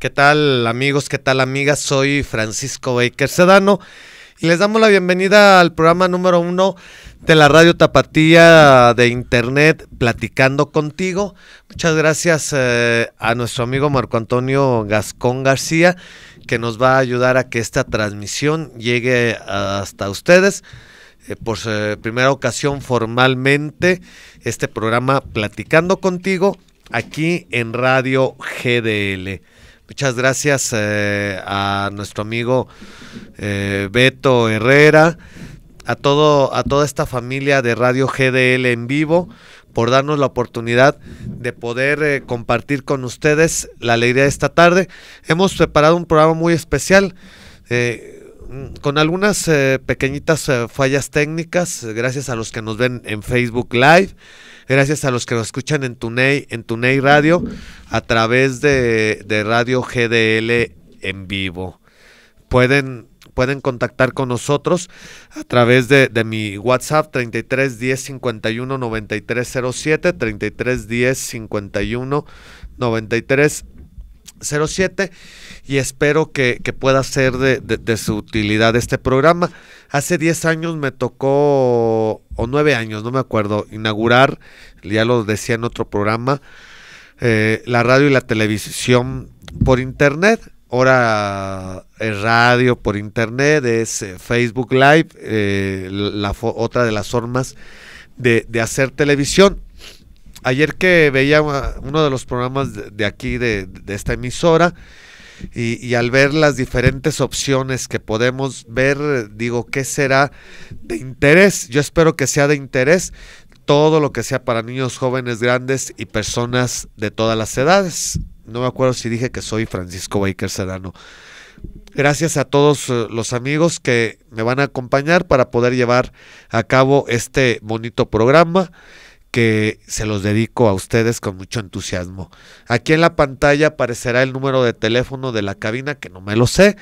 ¿Qué tal amigos? ¿Qué tal amigas? Soy Francisco Baker Sedano y les damos la bienvenida al programa número uno de la radio tapatía de internet Platicando contigo. Muchas gracias eh, a nuestro amigo Marco Antonio Gascón García que nos va a ayudar a que esta transmisión llegue hasta ustedes. Eh, por eh, primera ocasión formalmente este programa Platicando contigo aquí en Radio GDL. Muchas gracias eh, a nuestro amigo eh, Beto Herrera, a, todo, a toda esta familia de Radio GDL en vivo por darnos la oportunidad de poder eh, compartir con ustedes la alegría de esta tarde. Hemos preparado un programa muy especial con algunas pequeñitas fallas técnicas, gracias a los que nos ven en Facebook Live. Gracias a los que nos escuchan en Tunei, en Radio, a través de, Radio GDL en vivo. Pueden pueden contactar con nosotros a través de, mi WhatsApp 33 10 51 93 07 33 10 51 93 07 y espero que, pueda ser de, de, su utilidad este programa. Hace 10 años me tocó o nueve años, no me acuerdo, inaugurar, ya lo decía en otro programa, eh, la radio y la televisión por internet. Ahora es radio por internet, es eh, Facebook Live, eh, la otra de las formas de, hacer televisión. Ayer que veía ah, uno de los programas de, aquí, de esta emisora, y, al ver las diferentes opciones que podemos ver, digo, ¿qué será de interés? Yo espero que sea de interés todo lo que sea para niños, jóvenes, grandes y personas de todas las edades. No me acuerdo si dije que soy Francisco Baker Sedano. Gracias a todos eh, los amigos que me van a acompañar para poder llevar a cabo este bonito programa que se los dedico a ustedes con mucho entusiasmo. Aquí en la pantalla aparecerá el número de teléfono de la cabina, que no me lo sé,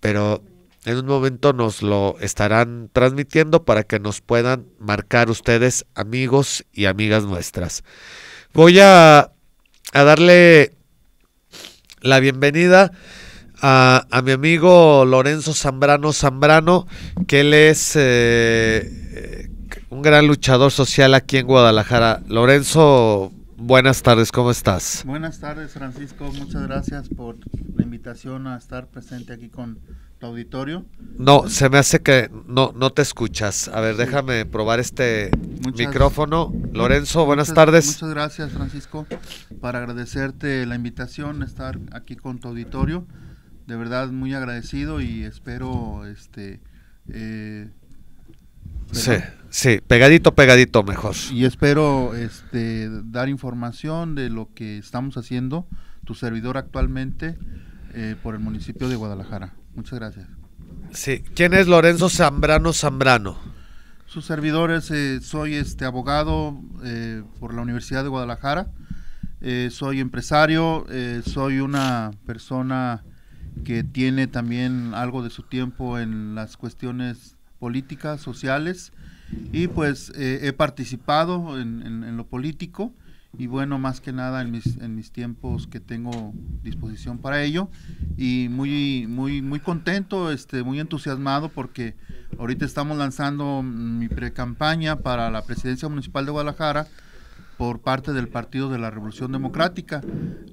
pero en un momento nos lo estarán transmitiendo para que nos puedan marcar ustedes, amigos y amigas nuestras. Voy a, darle la bienvenida a, mi amigo Lorenzo Zambrano Zambrano, que él es... Eh, eh, un gran luchador social aquí en Guadalajara. Lorenzo, buenas tardes, ¿cómo estás? Buenas tardes, Francisco. Muchas gracias por la invitación a estar presente aquí con tu auditorio. No, se me hace que no, no te escuchas. A ver, déjame probar este micrófono. Lorenzo, buenas tardes. Muchas gracias, Francisco, para agradecerte la invitación, a estar aquí con tu auditorio. De verdad, muy agradecido y espero este eh, Sí, sí, pegadito, pegadito mejor. Y espero este, dar información de lo que estamos haciendo, tu servidor actualmente, eh, por el municipio de Guadalajara. Muchas gracias. Sí, ¿quién es Lorenzo Zambrano Zambrano? Sus servidores, es eh, soy este abogado eh, por la Universidad de Guadalajara, soy empresario, soy una persona que tiene también algo de su tiempo en las cuestiones políticas, sociales, y pues eh, he participado en, lo político y bueno, más que nada en mis, en mis tiempos que tengo disposición para ello y muy, muy, muy contento, este, muy entusiasmado porque ahorita estamos lanzando mi pre-campaña para la presidencia municipal de Guadalajara por parte del Partido de la Revolución Democrática,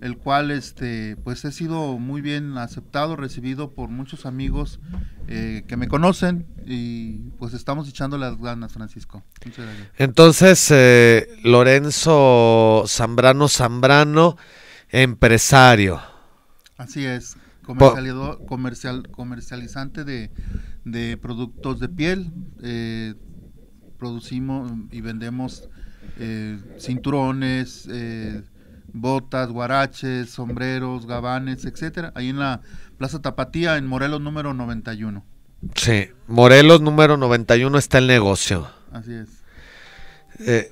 el cual este pues he sido muy bien aceptado, recibido por muchos amigos eh, que me conocen y pues estamos echando las ganas, Francisco. Entonces, eh, Lorenzo Zambrano Zambrano, empresario. Así es, comercial, comercializante de, productos de piel. Eh, producimos y vendemos eh, cinturones, eh, botas, guaraches, sombreros, gabanes, etcétera, ahí en la Plaza Tapatía, en Morelos número 91. Sí, Morelos número 91 está el negocio. Así es. Eh,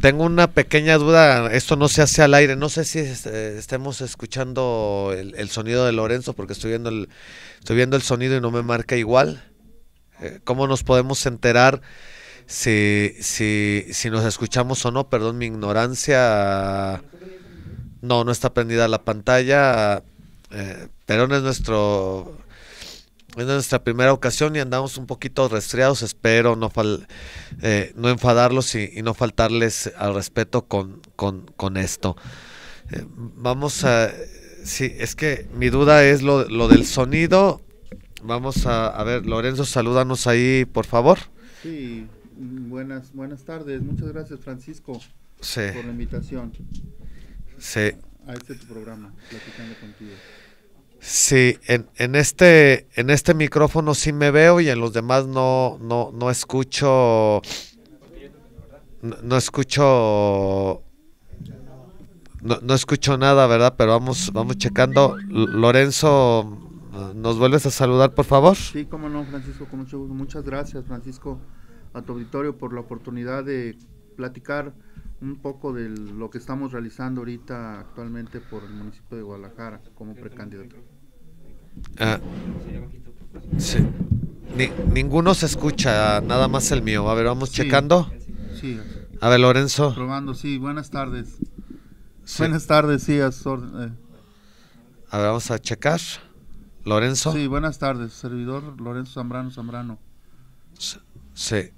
tengo una pequeña duda, esto no se hace al aire, no sé si estemos escuchando el, sonido de Lorenzo porque estoy viendo el, estoy viendo el sonido y no me marca igual. ¿Cómo nos podemos enterar si, si, si nos escuchamos o no, perdón mi ignorancia. No, no está prendida la pantalla. Eh, pero no es nuestro es nuestra primera ocasión y andamos un poquito resfriados. Espero no, eh, no enfadarlos y, no faltarles al respeto con, con, con esto. Eh, vamos a. Sí, es que mi duda es lo, lo del sonido. Vamos a, a ver, Lorenzo, salúdanos ahí, por favor. Sí. Buenas, buenas tardes. Muchas gracias, Francisco, por la invitación. A este tu programa, platicando contigo. Sí, en, en, este, en este micrófono sí me veo y en los demás no, no, no escucho. No, escucho. No, escucho nada, ¿verdad? Pero vamos, vamos checando. Lorenzo, ¿nos vuelves a saludar, por favor? Sí, cómo no, Francisco, con mucho gusto. Muchas gracias, Francisco a tu auditorio por la oportunidad de platicar un poco de lo que estamos realizando ahorita actualmente por el municipio de Guadalajara como precandidato. Ah, ninguno se escucha, nada más el mío. A ver, vamos checando. A ver, Lorenzo. Probando, sí, buenas tardes. Buenas tardes, sí, a, eh. a ver, vamos a checar. Lorenzo. Sí, buenas tardes, servidor Lorenzo Zambrano Zambrano. Sí.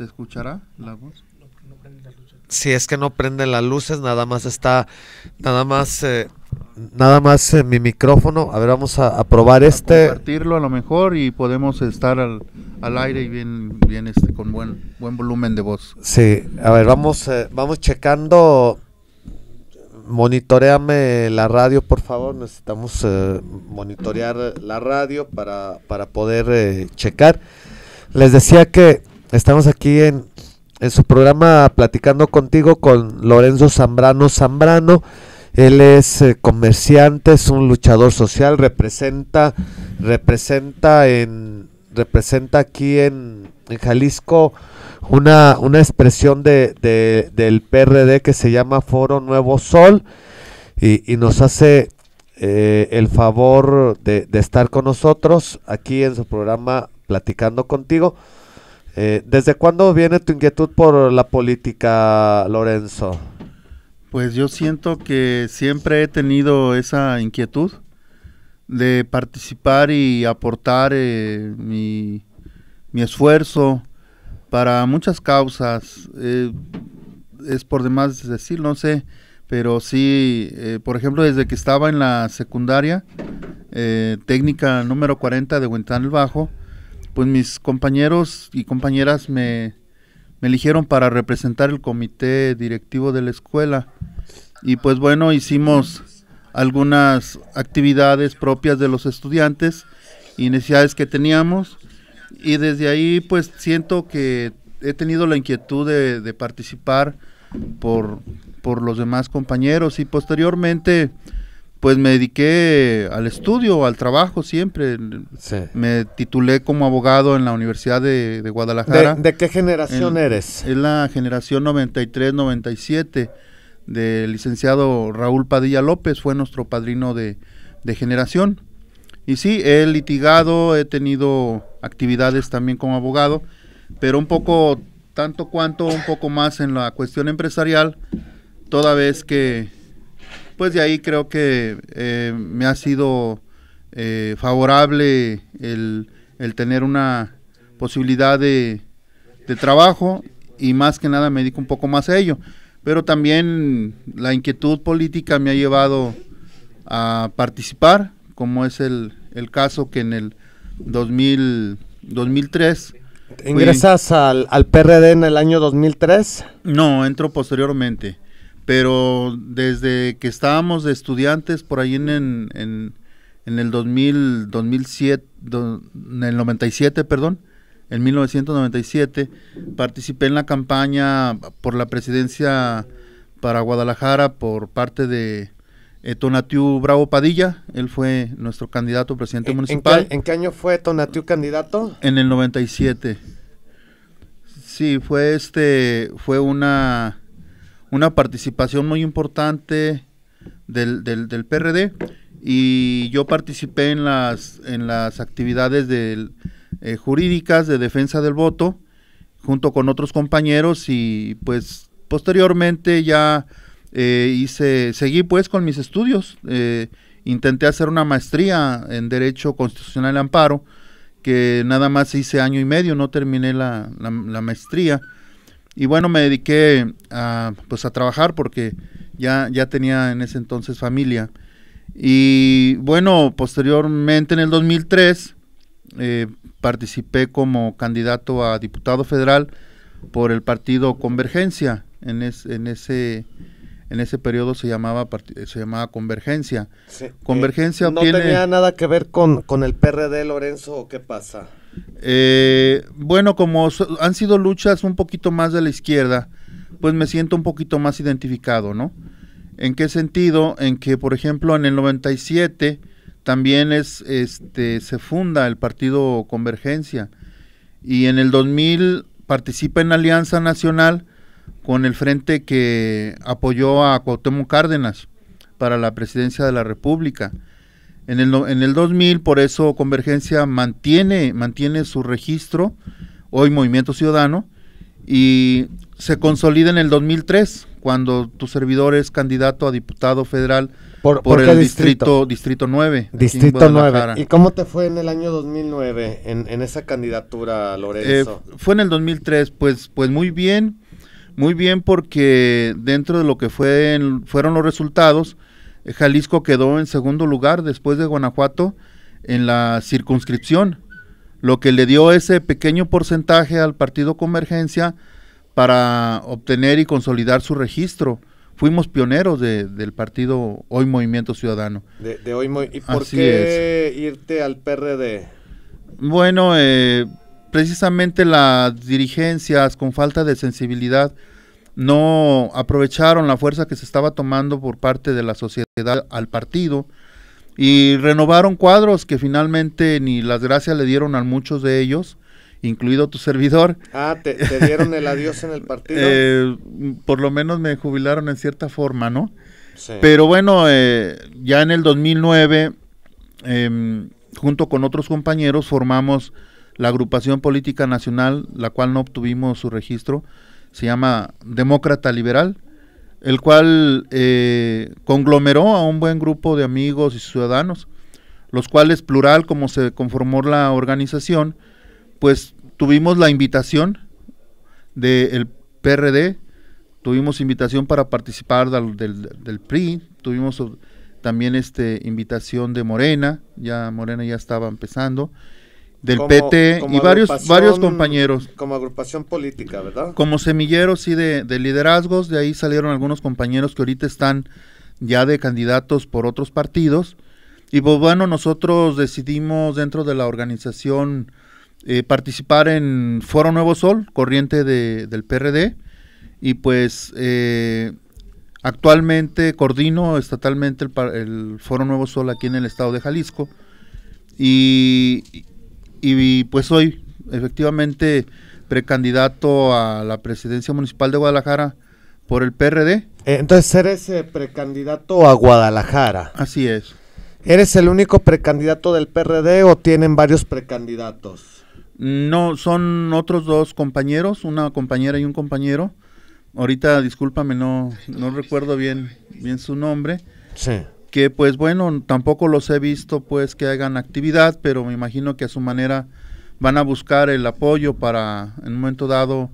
¿Se escuchará la voz? Si es que no prende las luces, nada más está, nada más, eh, nada más eh, mi micrófono. A ver, vamos a, probar a este. Compartirlo a lo mejor y podemos estar al, al aire y bien, bien este, con buen, buen volumen de voz. Sí, a ver, vamos, eh, vamos checando. Monitoreame la radio, por favor. Necesitamos monitorear la radio para, para poder checar. Les decía que Estamos aquí en, su programa platicando contigo con Lorenzo Zambrano Zambrano. Él es eh, comerciante, es un luchador social, representa, representa en representa aquí en, Jalisco una, una expresión de, del PRD que se llama Foro Nuevo Sol y, nos hace eh, el favor de, de estar con nosotros aquí en su programa platicando contigo. Eh, ¿Desde cuándo viene tu inquietud por la política, Lorenzo? Pues yo siento que siempre he tenido esa inquietud de participar y aportar eh, mi, esfuerzo para muchas causas. Eh, es por demás decir, no sé, pero sí, por ejemplo, desde que estaba en la secundaria, técnica número 40 de Huentán el Bajo, pues mis compañeros y compañeras me, eligieron para representar el comité directivo de la escuela. Y pues bueno, hicimos algunas actividades propias de los estudiantes y necesidades que teníamos. Y desde ahí pues siento que he tenido la inquietud de, participar por, por los demás compañeros y posteriormente pues me dediqué al estudio, al trabajo siempre. Me titulé como abogado en la Universidad de, Guadalajara. ¿De, qué generación eres? Es la generación 93-97 del licenciado Raúl Padilla López, fue nuestro padrino de, de generación. Y sí, he litigado, he tenido actividades también como abogado, pero un poco, tanto cuanto, un poco más en la cuestión empresarial, toda vez que después de ahí creo que eh, me ha sido eh, favorable el, tener una posibilidad de, trabajo y más que nada me dedico un poco más a ello. Pero también la inquietud política me ha llevado a participar, como es el, caso que en el 2003 ¿Ingresas al, al, PRD en el año 2003? No, entro posteriormente pero desde que estábamos de estudiantes por ahí en, en, el 2000, 2007, en el 97, perdón, en 1997, participé en la campaña por la presidencia para Guadalajara por parte de Tonatiu Bravo Padilla, él fue nuestro candidato a presidente municipal. ¿En qué, año fue Tonatiu candidato? En el 97. Sí, fue este, fue una una participación muy importante del, del, PRD y yo participé en las, en las actividades eh, jurídicas de defensa del voto junto con otros compañeros y pues posteriormente ya eh, hice, seguí pues con mis estudios, eh, intenté hacer una maestría en Derecho Constitucional Amparo, que nada más hice año y medio, no terminé la maestría. Y bueno, me dediqué a, pues a trabajar porque ya, ya tenía en ese entonces familia. Y bueno, posteriormente en el 2003 eh, participé como candidato a diputado federal por el partido Convergencia. En, en ese en ese periodo se llamaba se llamaba Convergencia. Eh, Convergencia no tenía nada que ver con, con el PRD Lorenzo, ¿qué pasa? Eh, bueno, como han sido luchas un poquito más de la izquierda, pues me siento un poquito más identificado, ¿no? ¿En qué sentido? En que, por ejemplo, en el 97 también es, este, se funda el partido Convergencia y en el 2000 participa en Alianza Nacional con el frente que apoyó a Cuauhtémoc Cárdenas para la presidencia de la República. En el, en el 2000, por eso Convergencia mantiene, mantiene su registro, hoy Movimiento Ciudadano, y se consolida en el 2003, cuando tu servidor es candidato a diputado federal por, el distrito? distrito? 9. Distrito 9. ¿Y cómo te fue en el año 2009 en, en esa candidatura, Lorenzo? Eh, fue en el 2003, pues, pues muy bien, muy bien porque dentro de lo que fue fueron los resultados, eh, Jalisco quedó en segundo lugar después de Guanajuato en la circunscripción, lo que le dio ese pequeño porcentaje al partido Convergencia para obtener y consolidar su registro. Fuimos pioneros de, del partido Hoy Movimiento Ciudadano. De, hoy ¿Y por qué irte al PRD? Bueno, eh, precisamente las dirigencias con falta de sensibilidad no aprovecharon la fuerza que se estaba tomando por parte de la sociedad al partido y renovaron cuadros que finalmente ni las gracias le dieron a muchos de ellos incluido tu servidor. Ah, te, dieron el adiós en el partido. Eh, por lo menos me jubilaron en cierta forma, ¿no? Pero bueno, eh, ya en el 2009, em, junto con otros compañeros, formamos la agrupación política nacional, la cual no obtuvimos su registro, se llama Demócrata Liberal, el cual eh, conglomeró a un buen grupo de amigos y ciudadanos, los cuales, plural, como se conformó la organización, pues tuvimos la invitación del PRD, tuvimos invitación para participar del, PRI, tuvimos también este invitación de Morena, ya Morena ya estaba empezando, del PT y varios, varios compañeros. Como agrupación política, ¿verdad? Como semilleros, sí, de, liderazgos. De ahí salieron algunos compañeros que ahorita están ya de candidatos por otros partidos. Y pues bueno, nosotros decidimos dentro de la organización eh, participar en Foro Nuevo Sol, corriente del PRD. Y pues eh, actualmente coordino estatalmente el, el Foro Nuevo Sol aquí en el estado de Jalisco. Y, y pues soy efectivamente, precandidato a la presidencia municipal de Guadalajara por el PRD. Eh, entonces eres eh, precandidato a Guadalajara. Así es. ¿Eres el único precandidato del PRD o tienen varios precandidatos? No, son otros dos compañeros, una compañera y un compañero. Ahorita, discúlpame, no, no recuerdo bien, bien su nombre. Sí que pues bueno, tampoco los he visto pues que hagan actividad, pero me imagino que a su manera van a buscar el apoyo para en un momento dado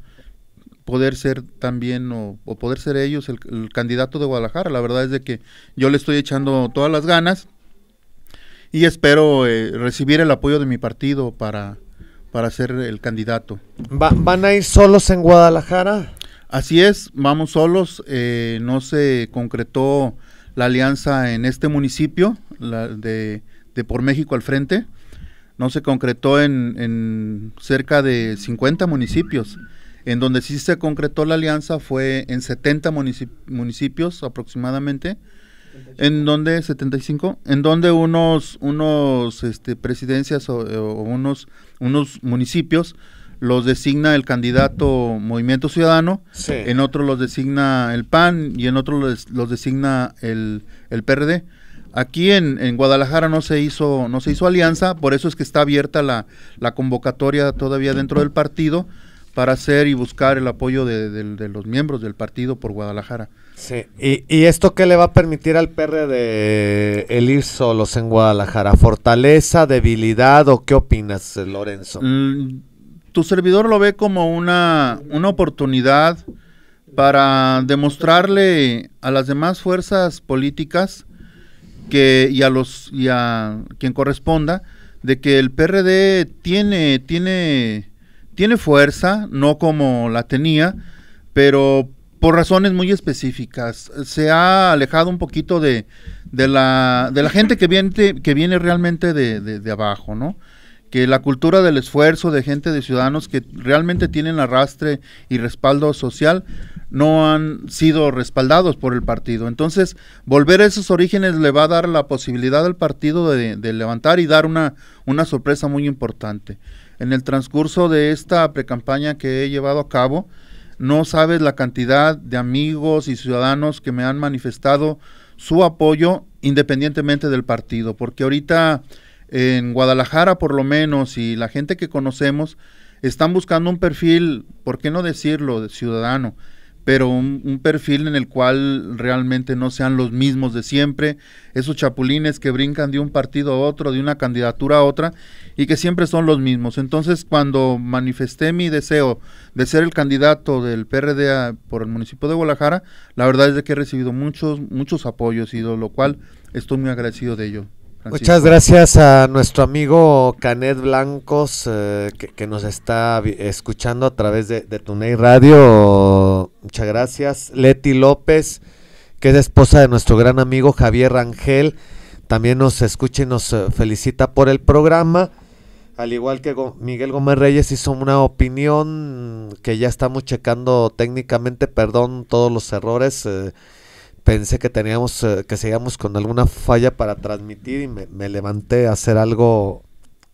poder ser también o, poder ser ellos el, candidato de Guadalajara. La verdad es de que yo le estoy echando todas las ganas y espero eh, recibir el apoyo de mi partido para, para ser el candidato. ¿Van a ir solos en Guadalajara? Así es, vamos solos. Eh, no se concretó la alianza en este municipio, de, Por México al Frente, no se concretó en, cerca de 50 municipios. En donde sí se concretó la alianza fue en 70 municipios aproximadamente, en donde 75, en donde unos unos este, presidencias o, unos unos municipios los designa el candidato Movimiento Ciudadano, en otro los designa el PAN y en otro los, designa el, el, PRD. Aquí en, Guadalajara no se hizo, no se hizo alianza, por eso es que está abierta la, la convocatoria todavía dentro del partido para hacer y buscar el apoyo de, los miembros del partido por Guadalajara. ¿Y, esto qué le va a permitir al PRD el ir solos en Guadalajara? ¿Fortaleza, debilidad o qué opinas, Lorenzo? Mm, tu servidor lo ve como una, una oportunidad para demostrarle a las demás fuerzas políticas que, y a los y a quien corresponda de que el PRD tiene tiene tiene fuerza, no como la tenía, pero por razones muy específicas. Se ha alejado un poquito de, de, la, de la gente que viene, que viene realmente de, de, de abajo, ¿no? que la cultura del esfuerzo de gente, de ciudadanos que realmente tienen arrastre y respaldo social, no han sido respaldados por el partido. Entonces, volver a esos orígenes le va a dar la posibilidad al partido de, levantar y dar una, una sorpresa muy importante. En el transcurso de esta precampaña que he llevado a cabo, no sabes la cantidad de amigos y ciudadanos que me han manifestado su apoyo independientemente del partido, porque ahorita en Guadalajara por lo menos y la gente que conocemos están buscando un perfil, ¿por qué no decirlo?, de ciudadano, pero un, perfil en el cual realmente no sean los mismos de siempre, esos chapulines que brincan de un partido a otro, de una candidatura a otra, y que siempre son los mismos. Entonces, cuando manifesté mi deseo de ser el candidato del PRD por el municipio de Guadalajara, la verdad es de que he recibido muchos, muchos apoyos y de lo cual estoy muy agradecido de ello. Muchas gracias a nuestro amigo Canet Blancos eh, que, nos está escuchando a través de, Tunei Radio. Muchas gracias. Leti López, que es esposa de nuestro gran amigo Javier Rangel, también nos escucha y nos eh, felicita por el programa. Al igual que Miguel Gómez Reyes hizo una opinión que ya estamos checando técnicamente, perdón todos los errores. Eh, pensé que teníamos, eh, que seguíamos con alguna falla para transmitir y me, levanté a hacer algo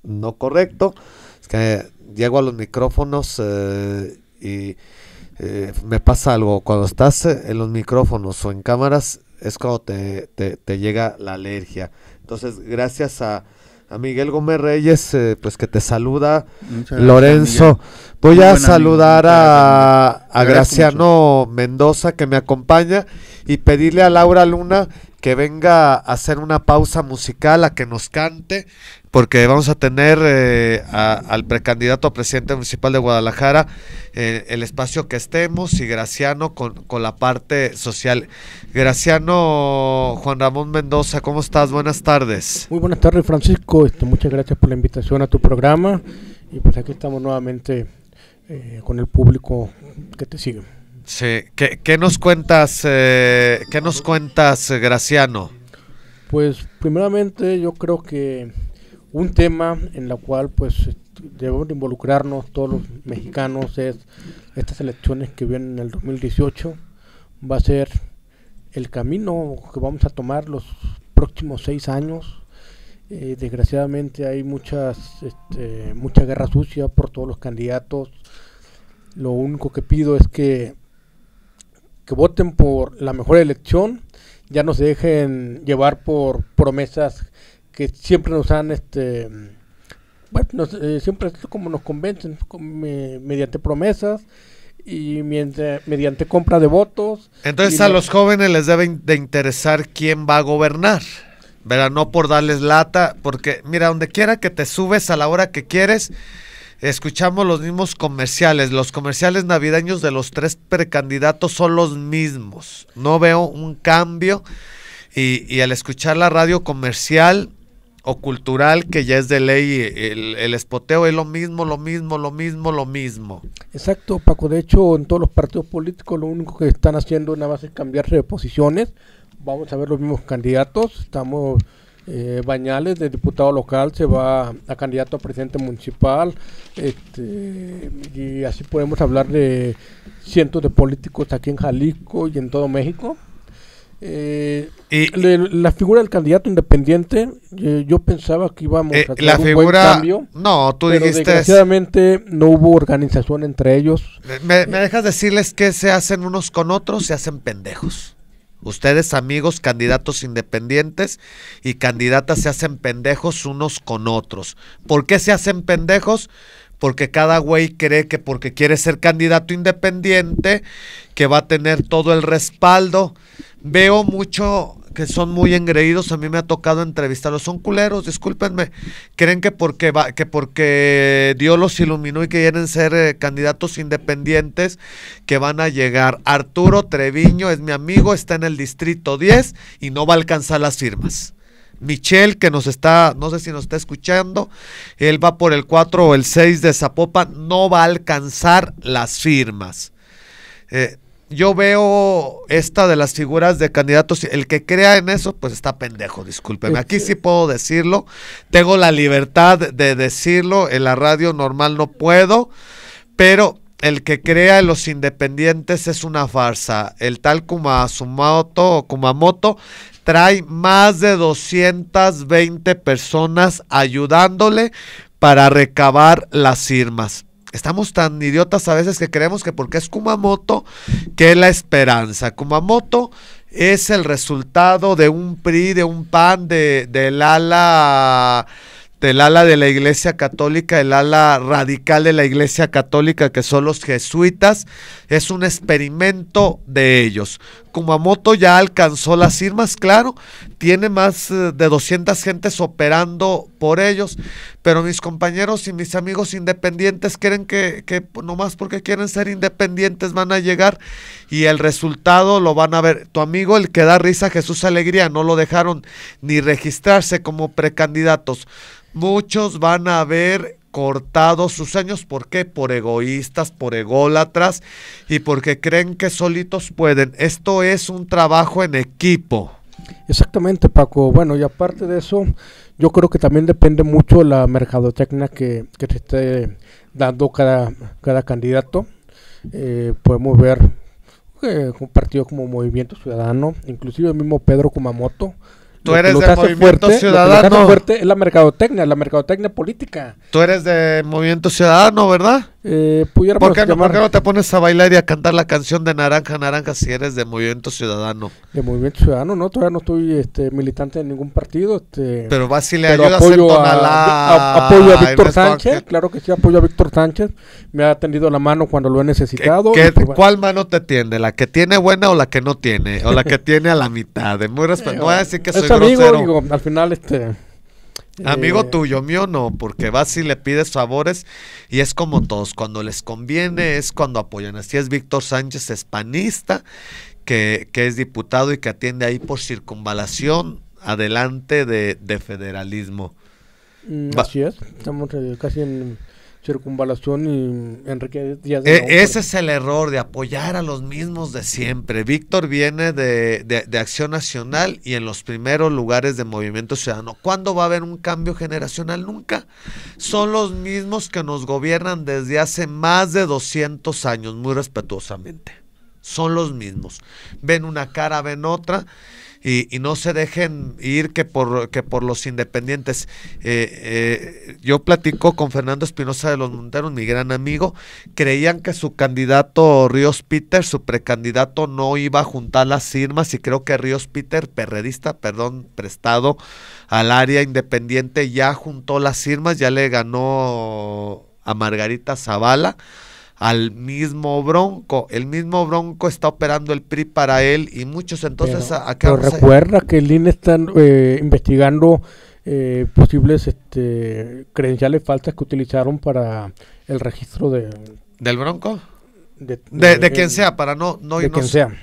no correcto. Es que llego a los micrófonos eh, y eh, me pasa algo. Cuando estás en los micrófonos o en cámaras es cuando te llega la alergia. Entonces, gracias a a Miguel Gómez Reyes, eh, pues que te saluda. Lorenzo. Voy a saludar a, a Graciano Mendoza que me acompaña y pedirle a Laura Luna que venga a hacer una pausa musical, a que nos cante porque vamos a tener eh, al precandidato a presidente municipal de Guadalajara eh, el espacio que estemos y Graciano con, la parte social. Graciano Juan Ramón Mendoza, ¿cómo estás? Buenas tardes. Muy buenas tardes Francisco, este, muchas gracias por la invitación a tu programa y pues aquí estamos nuevamente eh, con el público que te sigue. Sí, ¿qué, nos cuentas, eh, qué nos cuentas Graciano? Pues primeramente yo creo que un tema en la cual pues debemos involucrarnos todos los mexicanos es estas elecciones que vienen en el 2018 va a ser el camino que vamos a tomar los próximos seis años eh, desgraciadamente hay muchas este, mucha guerra sucia por todos los candidatos lo único que pido es que que voten por la mejor elección ya no se dejen llevar por promesas que siempre nos han, este, bueno, eh, siempre como nos convencen, mediante promesas y mediante, compra de votos. Entonces a los jóvenes les debe de interesar quién va a gobernar. ¿verdad? No por darles lata, porque mira, donde quiera que te subes a la hora que quieres, escuchamos los mismos comerciales. Los comerciales navideños de los tres precandidatos son los mismos. No veo un cambio. y al escuchar la radio comercial, o cultural que ya es de ley, el, el, espoteo es lo mismo, lo mismo, lo mismo, lo mismo. Exacto, Paco. De hecho, en todos los partidos políticos lo único que están haciendo nada más es cambiarse de posiciones. Vamos a ver los mismos candidatos. Estamos eh, Bañales, de diputado local, se va a candidato a presidente municipal. Este, y así podemos hablar de cientos de políticos aquí en Jalisco y en todo México. Eh, la figura del candidato independiente, yo pensaba que íbamos a eh, tener un cambio. No, tú dijiste. Desgraciadamente no hubo organización entre ellos. Eh, ¿Me, dejas decirles que se hacen unos con otros? Se hacen pendejos. Ustedes, amigos, candidatos independientes y candidatas, se hacen pendejos unos con otros. ¿Por qué se hacen pendejos? porque cada güey cree que porque quiere ser candidato independiente, que va a tener todo el respaldo. Veo mucho que son muy engreídos, a mí me ha tocado entrevistarlos, son culeros, discúlpenme, creen que porque, va, que porque Dios los iluminó y que quieren ser eh, candidatos independientes que van a llegar. Arturo Treviño es mi amigo, está en el distrito 10 y no va a alcanzar las firmas. Michelle que nos está, no sé si nos está escuchando, él va por el 4 o el 6 de Zapopan, no va a alcanzar las firmas. Eh, yo veo esta de las figuras de candidatos, el que crea en eso, pues está pendejo, discúlpeme. Aquí sí puedo decirlo, tengo la libertad de decirlo, en la radio normal no puedo, pero el que crea en los independientes es una farsa. El tal o Kumamoto trae más de 220 personas ayudándole para recabar las firmas. Estamos tan idiotas a veces que creemos que porque es Kumamoto, que es la esperanza. Kumamoto es el resultado de un PRI, de un PAN, de, del ala del ala de la Iglesia Católica, el ala radical de la Iglesia Católica, que son los jesuitas, es un experimento de ellos. Kumamoto ya alcanzó las firmas, claro, tiene más eh, de 200 gentes operando por ellos, pero mis compañeros y mis amigos independientes creen que, que nomás porque quieren ser independientes van a llegar y el resultado lo van a ver. Tu amigo, el que da risa, Jesús Alegría, no lo dejaron ni registrarse como precandidatos. Muchos van a ver cortados sus años. ¿Por qué? Por egoístas, por ególatras y porque creen que solitos pueden. Esto es un trabajo en equipo. Exactamente, Paco. Bueno, y aparte de eso, yo creo que también depende mucho la mercadotecnia que, que esté dando cada, cada candidato. Eh, podemos ver eh, un partido como Movimiento Ciudadano, inclusive el mismo Pedro Kumamoto, Tú eres del movimiento ciudadano. es la mercadotecnia, la mercadotecnia política. Tú eres de movimiento ciudadano, ¿verdad? Eh, ¿Por, qué no, te pones a bailar y a cantar la canción de Naranja Naranja si eres de Movimiento Ciudadano? De Movimiento Ciudadano, no, todavía no estoy este, militante en ningún partido. Este, pero va si le ayudas apoyo a, Apoyo a Víctor Sánchez, claro que sí, apoyo a Víctor Sánchez. Me ha tendido la mano cuando lo he necesitado. ¿Qué, qué, pues cuál mano te tiende? ¿La que tiene buena o la que no tiene? ¿O la que tiene a la mitad? muy No voy a decir que soy amigo, grosero. al final, este Amigo eh, tuyo, mío no, porque vas y le pides favores y es como todos, cuando les conviene es cuando apoyan. Así es Víctor Sánchez, es que, es diputado y que atiende ahí por circunvalación adelante de, de federalismo. Mm, así es, estamos casi en Circunvalación y Enrique Díaz. De e pues. ese es el error de apoyar a los mismos de siempre. Víctor viene de, de, de, Acción Nacional y en los primeros lugares de Movimiento Ciudadano. ¿Cuándo va a haber un cambio generacional? Nunca. Son los mismos que nos gobiernan desde hace más de 200 años, muy respetuosamente. Son los mismos. Ven una cara, ven otra y, no se dejen ir que por, que por los independientes. Eh, eh, yo platico con Fernando Espinosa de los Monteros, mi gran amigo, creían que su candidato Ríos Peter, su precandidato, no iba a juntar las firmas y creo que Ríos Peter, perredista, perdón, prestado al área independiente, ya juntó las firmas, ya le ganó a Margarita Zavala al mismo Bronco. El mismo Bronco está operando el PRI para él y muchos. Entonces, acá pero recuerda que el INE está eh, investigando eh, posibles este, credenciales falsas que utilizaron para el registro de... ¿Del Bronco? De, quien sea, para no, no irnos. De quien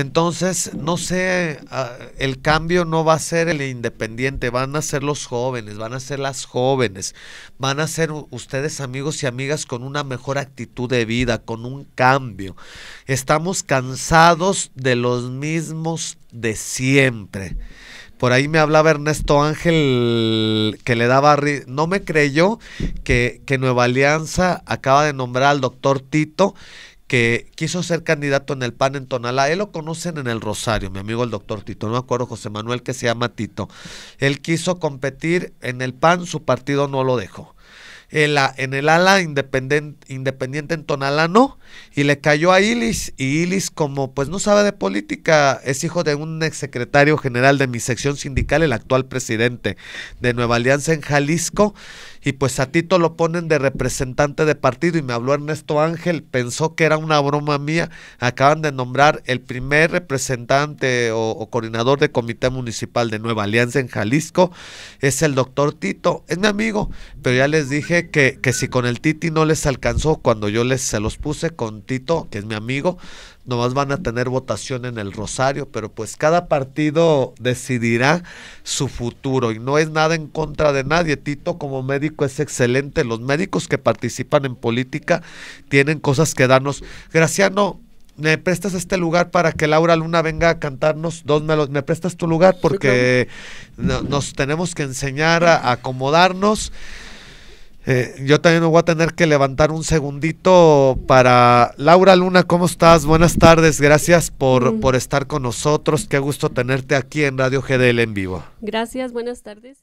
entonces, no sé, ah, el cambio no va a ser el independiente, van a ser los jóvenes, van a ser las jóvenes, van a ser ustedes amigos y amigas con una mejor actitud de vida, con un cambio. Estamos cansados de los mismos de siempre. Por ahí me hablaba Ernesto Ángel que le daba... No me creyó que, que Nueva Alianza acaba de nombrar al doctor Tito que quiso ser candidato en el PAN en Tonalá. Él lo conocen en el Rosario, mi amigo el doctor Tito, no me acuerdo José Manuel que se llama Tito. Él quiso competir en el PAN, su partido no lo dejó. En, la, en el ala independiente, en Tonalá no, y le cayó a Ilis, y Ilis como pues no sabe de política, es hijo de un exsecretario general de mi sección sindical, el actual presidente de Nueva Alianza en Jalisco, y pues a Tito lo ponen de representante de partido y me habló Ernesto Ángel, pensó que era una broma mía, acaban de nombrar el primer representante o, coordinador de Comité Municipal de Nueva Alianza en Jalisco, es el doctor Tito, es mi amigo, pero ya les dije que, que si con el Titi no les alcanzó cuando yo les se los puse con Tito, que es mi amigo, nomás van a tener votación en el Rosario, pero pues cada partido decidirá su futuro y no es nada en contra de nadie. Tito como médico es excelente, los médicos que participan en política tienen cosas que darnos. Graciano, ¿me prestas este lugar para que Laura Luna venga a cantarnos dos melos? ¿Me prestas tu lugar? Porque nos tenemos que enseñar a acomodarnos. Eh, yo también me voy a tener que levantar un segundito para Laura Luna, ¿cómo estás? Buenas tardes, gracias por, mm. por estar con nosotros. Qué gusto tenerte aquí en Radio GDL en vivo. Gracias, buenas tardes.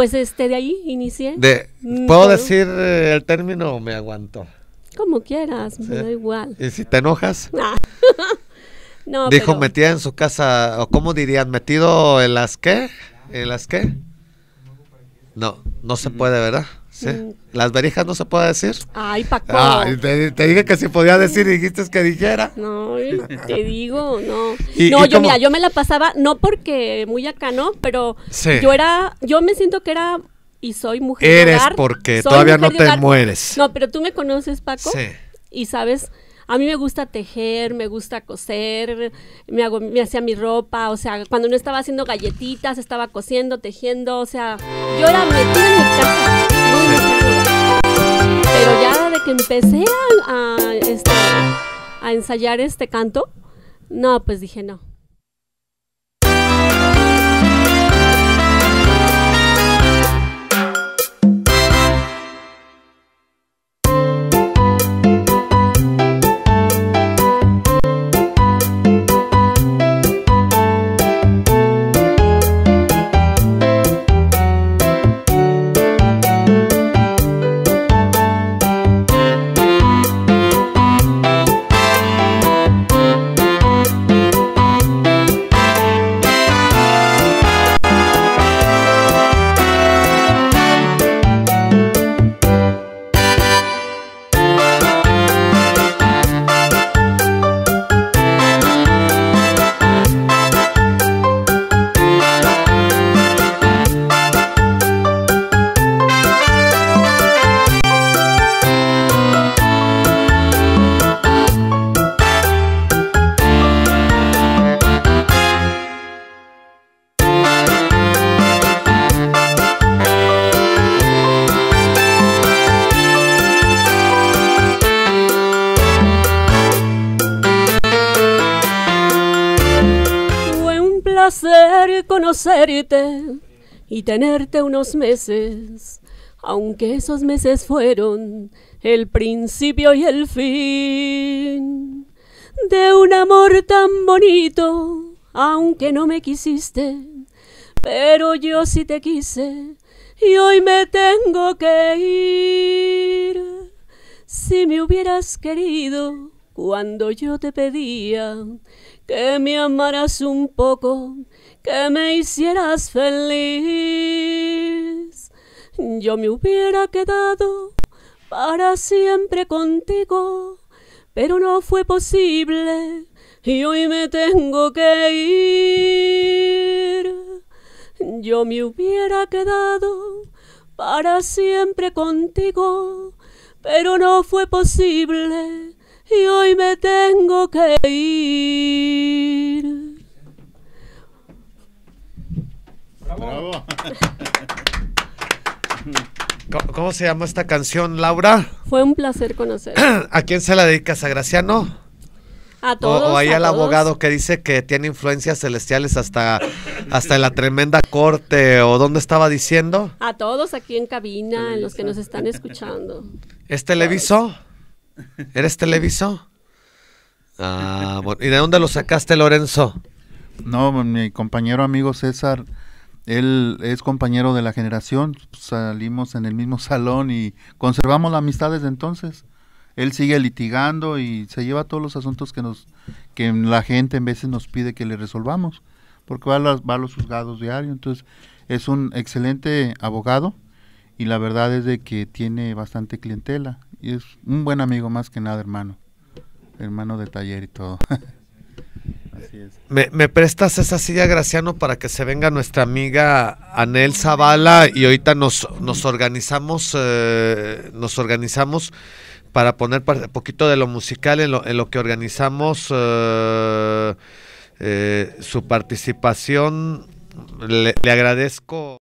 Pues este, de ahí inicié. Mm, ¿Puedo decir eh, el término o me aguanto? Como quieras, me da igual. ¿Y si te enojas? no, Dijo metida en su casa, o cómo dirían, metido en las qué, en las qué. No, no se puede, ¿verdad? Sí. Mm, las verijas no se puede decir. Ay, Paco. Ah, te, dije que si podía decir dijiste que dijera. No, eh, te digo, no. no, yo mira, yo me la pasaba, no porque muy acá, ¿no? Pero yo era, yo me siento que era y soy mujer. Eres porque todavía no te mueres. No, pero tú me conoces, Paco. Sí. Y sabes, a mí me gusta tejer, me gusta coser, me hago, me hacía mi ropa, o sea, cuando no estaba haciendo galletitas, estaba cosiendo, tejiendo, o sea, yo era metida pero ya de que empecé a, este, a ensayar este canto, no, pues dije no y tenerte unos meses, aunque esos meses fueron el principio y el fin de un amor tan bonito, aunque no me quisiste, pero yo sí te quise y hoy me tengo que ir. Si me hubieras querido cuando yo te pedía que me amaras un poco, que me hicieras feliz. Yo me hubiera quedado para siempre contigo, pero no fue posible y hoy me tengo que ir. Yo me hubiera quedado para siempre contigo, pero no fue posible y hoy me tengo que ir. ¿Cómo, se llama esta canción, Laura? Fue un placer conocerla. ¿A quién se la dedicas? ¿A Graciano? A todos. O, ahí al abogado que dice que tiene influencias celestiales hasta, hasta la tremenda corte, o dónde estaba diciendo. A todos aquí en cabina, en los que nos están escuchando. ¿Es televiso? ¿Eres televiso? Ah, ¿Y de dónde lo sacaste, Lorenzo? No, mi compañero amigo César él es compañero de la generación, salimos en el mismo salón y conservamos la amistad desde entonces. Él sigue litigando y se lleva todos los asuntos que nos que la gente en veces nos pide que le resolvamos, porque va a, las, va los juzgados diario. Entonces, es un excelente abogado y la verdad es de que tiene bastante clientela y es un buen amigo más que nada, hermano. Hermano de taller y todo. Me, prestas esa silla, Graciano, para que se venga nuestra amiga Anel Zavala y ahorita nos, nos organizamos, eh, nos organizamos para poner un poquito de lo musical en lo, que organizamos eh, eh, su participación. le agradezco.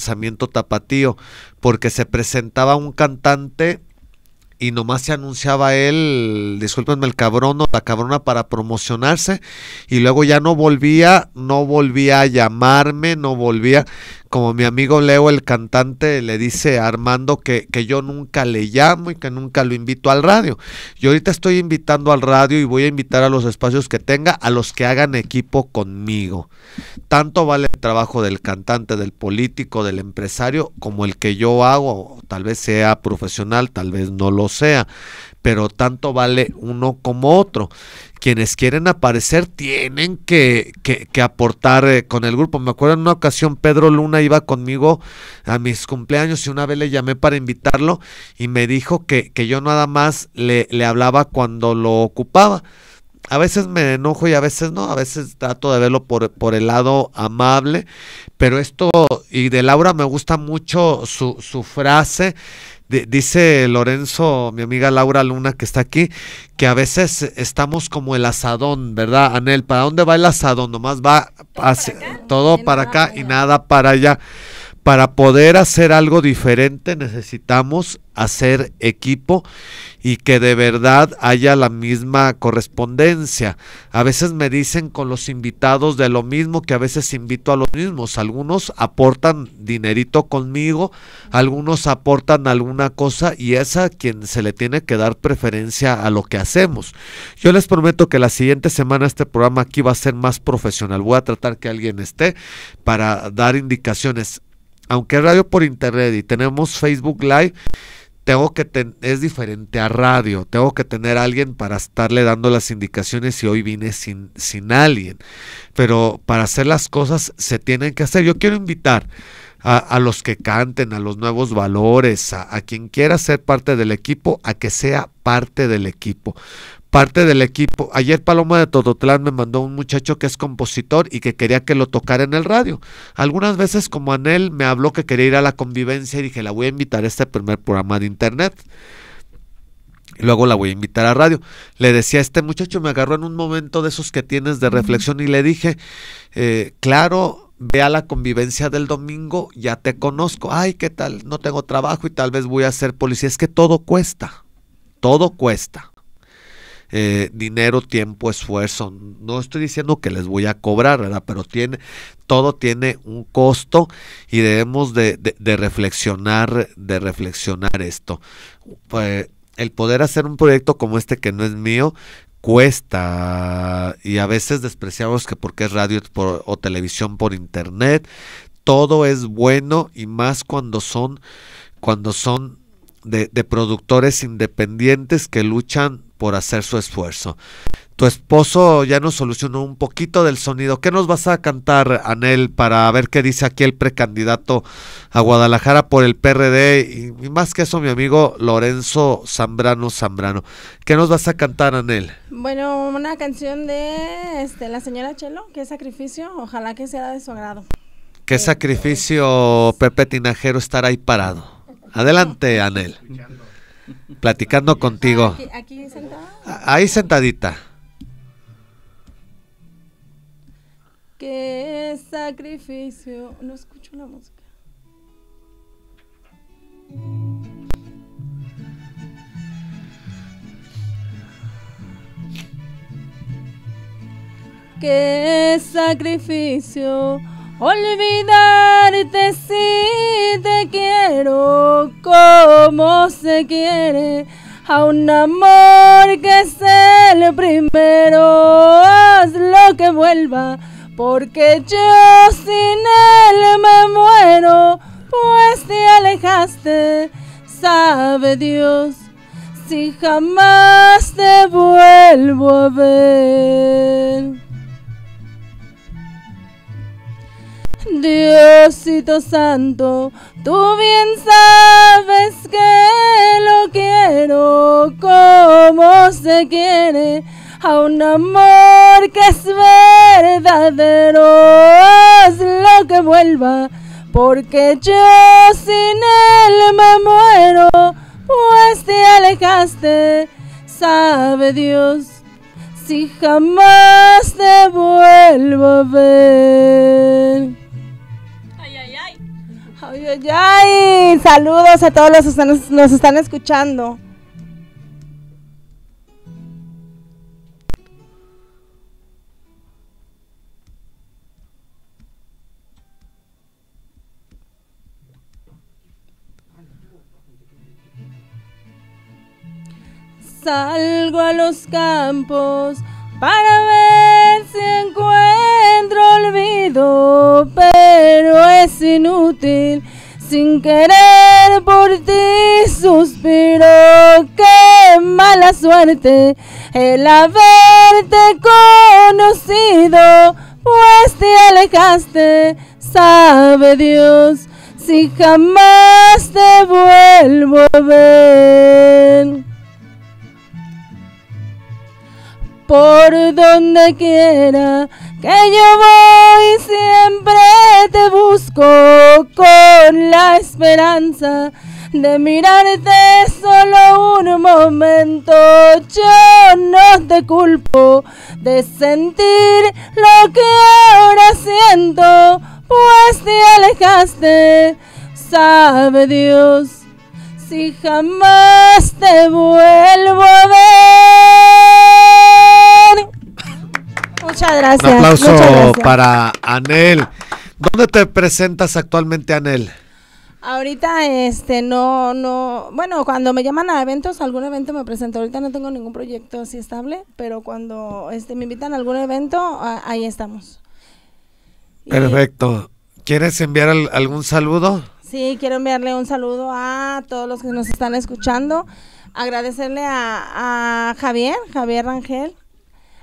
pensamiento tapatío, porque se presentaba un cantante y nomás se anunciaba él, discúlpenme, el cabrón o la cabrona para promocionarse y luego ya no volvía, no volvía a llamarme, no volvía como mi amigo Leo, el cantante, le dice a Armando que, que, yo nunca le llamo y que nunca lo invito al radio. Yo ahorita estoy invitando al radio y voy a invitar a los espacios que tenga, a los que hagan equipo conmigo. Tanto vale el trabajo del cantante, del político, del empresario, como el que yo hago. Tal vez sea profesional, tal vez no lo sea pero tanto vale uno como otro. Quienes quieren aparecer tienen que, que, aportar eh, con el grupo. Me acuerdo en una ocasión Pedro Luna iba conmigo a mis cumpleaños y una vez le llamé para invitarlo y me dijo que, que yo nada más le, le hablaba cuando lo ocupaba a veces me enojo y a veces no, a veces trato de verlo por, por el lado amable, pero esto, y de Laura me gusta mucho su, su frase dice Lorenzo, mi amiga Laura Luna, que está aquí, que a veces estamos como el asadón, ¿verdad, Anel? ¿Para dónde va el asadón? Nomás va todo para acá y nada para allá para poder hacer algo diferente necesitamos hacer equipo y que de verdad haya la misma correspondencia. A veces me dicen con los invitados de lo mismo que a veces invito a los mismos. Algunos aportan dinerito conmigo, algunos aportan alguna cosa y es a quien se le tiene que dar preferencia a lo que hacemos. Yo les prometo que la siguiente semana este programa aquí va a ser más profesional. Voy a tratar que alguien esté para dar indicaciones aunque es radio por internet y tenemos Facebook Live, tengo que es diferente a radio, tengo que tener a alguien para estarle dando las indicaciones y hoy vine sin, sin alguien. Pero para hacer las cosas se tienen que hacer. Yo quiero invitar a, los que canten, a los nuevos valores, a, a quien quiera ser parte del equipo, a que sea parte del equipo parte del equipo. Ayer Paloma de Tototlán me mandó un muchacho que es compositor y que quería que lo tocara en el radio. Algunas veces como Anel me habló que quería ir a la convivencia y dije, la voy a invitar a este primer programa de internet. luego la voy a invitar a radio. Le decía, a este muchacho me agarró en un momento de esos que tienes de reflexión y le dije, eh, claro, ve a la convivencia del domingo, ya te conozco, ay, ¿qué tal? No tengo trabajo y tal vez voy a ser policía. Es que todo cuesta, todo cuesta. Eh, dinero, tiempo, esfuerzo. No estoy diciendo que les voy a cobrar, Pero tiene, todo tiene un costo y debemos de, reflexionar, de reflexionar esto. el poder hacer un proyecto como este que no es mío, cuesta y a veces despreciamos que porque es radio o televisión por internet todo es bueno y más cuando son cuando son de productores independientes que luchan por hacer su esfuerzo. Tu esposo ya nos solucionó un poquito del sonido. ¿Qué nos vas a cantar, Anel, para ver qué dice aquí el precandidato a Guadalajara por el PRD? Y, más que eso, mi amigo Lorenzo Zambrano Zambrano. ¿Qué nos vas a cantar, Anel? Bueno, una canción de este, la señora Chelo, ¿Qué sacrificio, ojalá que sea de su agrado. ¿Qué sacrificio, Pepe Tinajero, estar ahí parado? Adelante, Anel platicando contigo. ¿Aquí, sentada? Ahí sentadita. Qué sacrificio. No escucho la música. Qué sacrificio Olvidarte si te quiero como se quiere a un amor que es el primero. Haz lo que vuelva, porque yo sin él me muero, pues te alejaste, sabe Dios. Si jamás te vuelvo a ver. Diosito Santo, tú bien sabes que lo quiero como se quiere a un amor que es verdadero, lo que vuelva, porque yo sin él me muero, pues te alejaste, sabe Dios, si jamás te vuelvo a ver. Ay, ay, Saludos a todos los que nos están escuchando. Salgo a los campos para ver si encuentro olvido, pero es inútil. Sin querer por ti suspiro, qué mala suerte el haberte conocido, pues te alejaste, sabe Dios, si jamás te vuelvo a ver. por donde quiera que yo voy, siempre te busco con la esperanza de mirarte solo un momento. Yo no te culpo de sentir lo que ahora siento, pues te alejaste, sabe Dios si jamás te vuelvo a ver. Muchas gracias. Un aplauso para Anel. ¿Dónde te presentas actualmente, Anel? Ahorita, este, no, no, bueno, cuando me llaman a eventos, algún evento me presento. Ahorita no tengo ningún proyecto así estable, pero cuando este, me invitan a algún evento, ahí estamos. Perfecto. ¿Quieres enviar algún saludo? Sí, quiero enviarle un saludo a todos los que nos están escuchando. Agradecerle a, a Javier, Javier Rangel,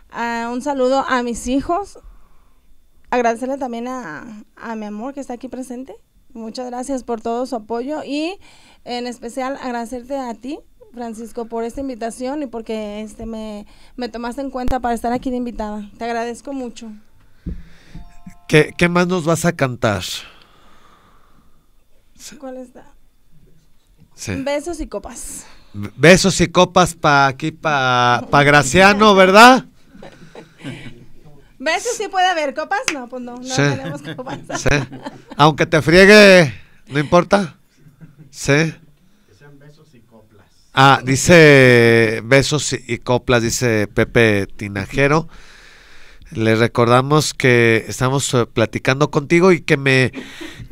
Ah, un saludo a mis hijos. Agradecerle también a, mi amor que está aquí presente. Muchas gracias por todo su apoyo y en especial agradecerte a ti, Francisco, por esta invitación y porque este me, tomaste en cuenta para estar aquí de invitada. Te agradezco mucho. ¿Qué, más nos vas a cantar? ¿Cuál está? Besos y copas. Besos y copas para aquí, para pa Graciano, ¿verdad? Besos sí puede haber, copas no, pues no, no tenemos copas. Aunque te friegue, no importa. Sí. Que sean besos y coplas. Ah, dice besos y coplas, dice Pepe Tinajero. le recordamos que estamos eh, platicando contigo y que me,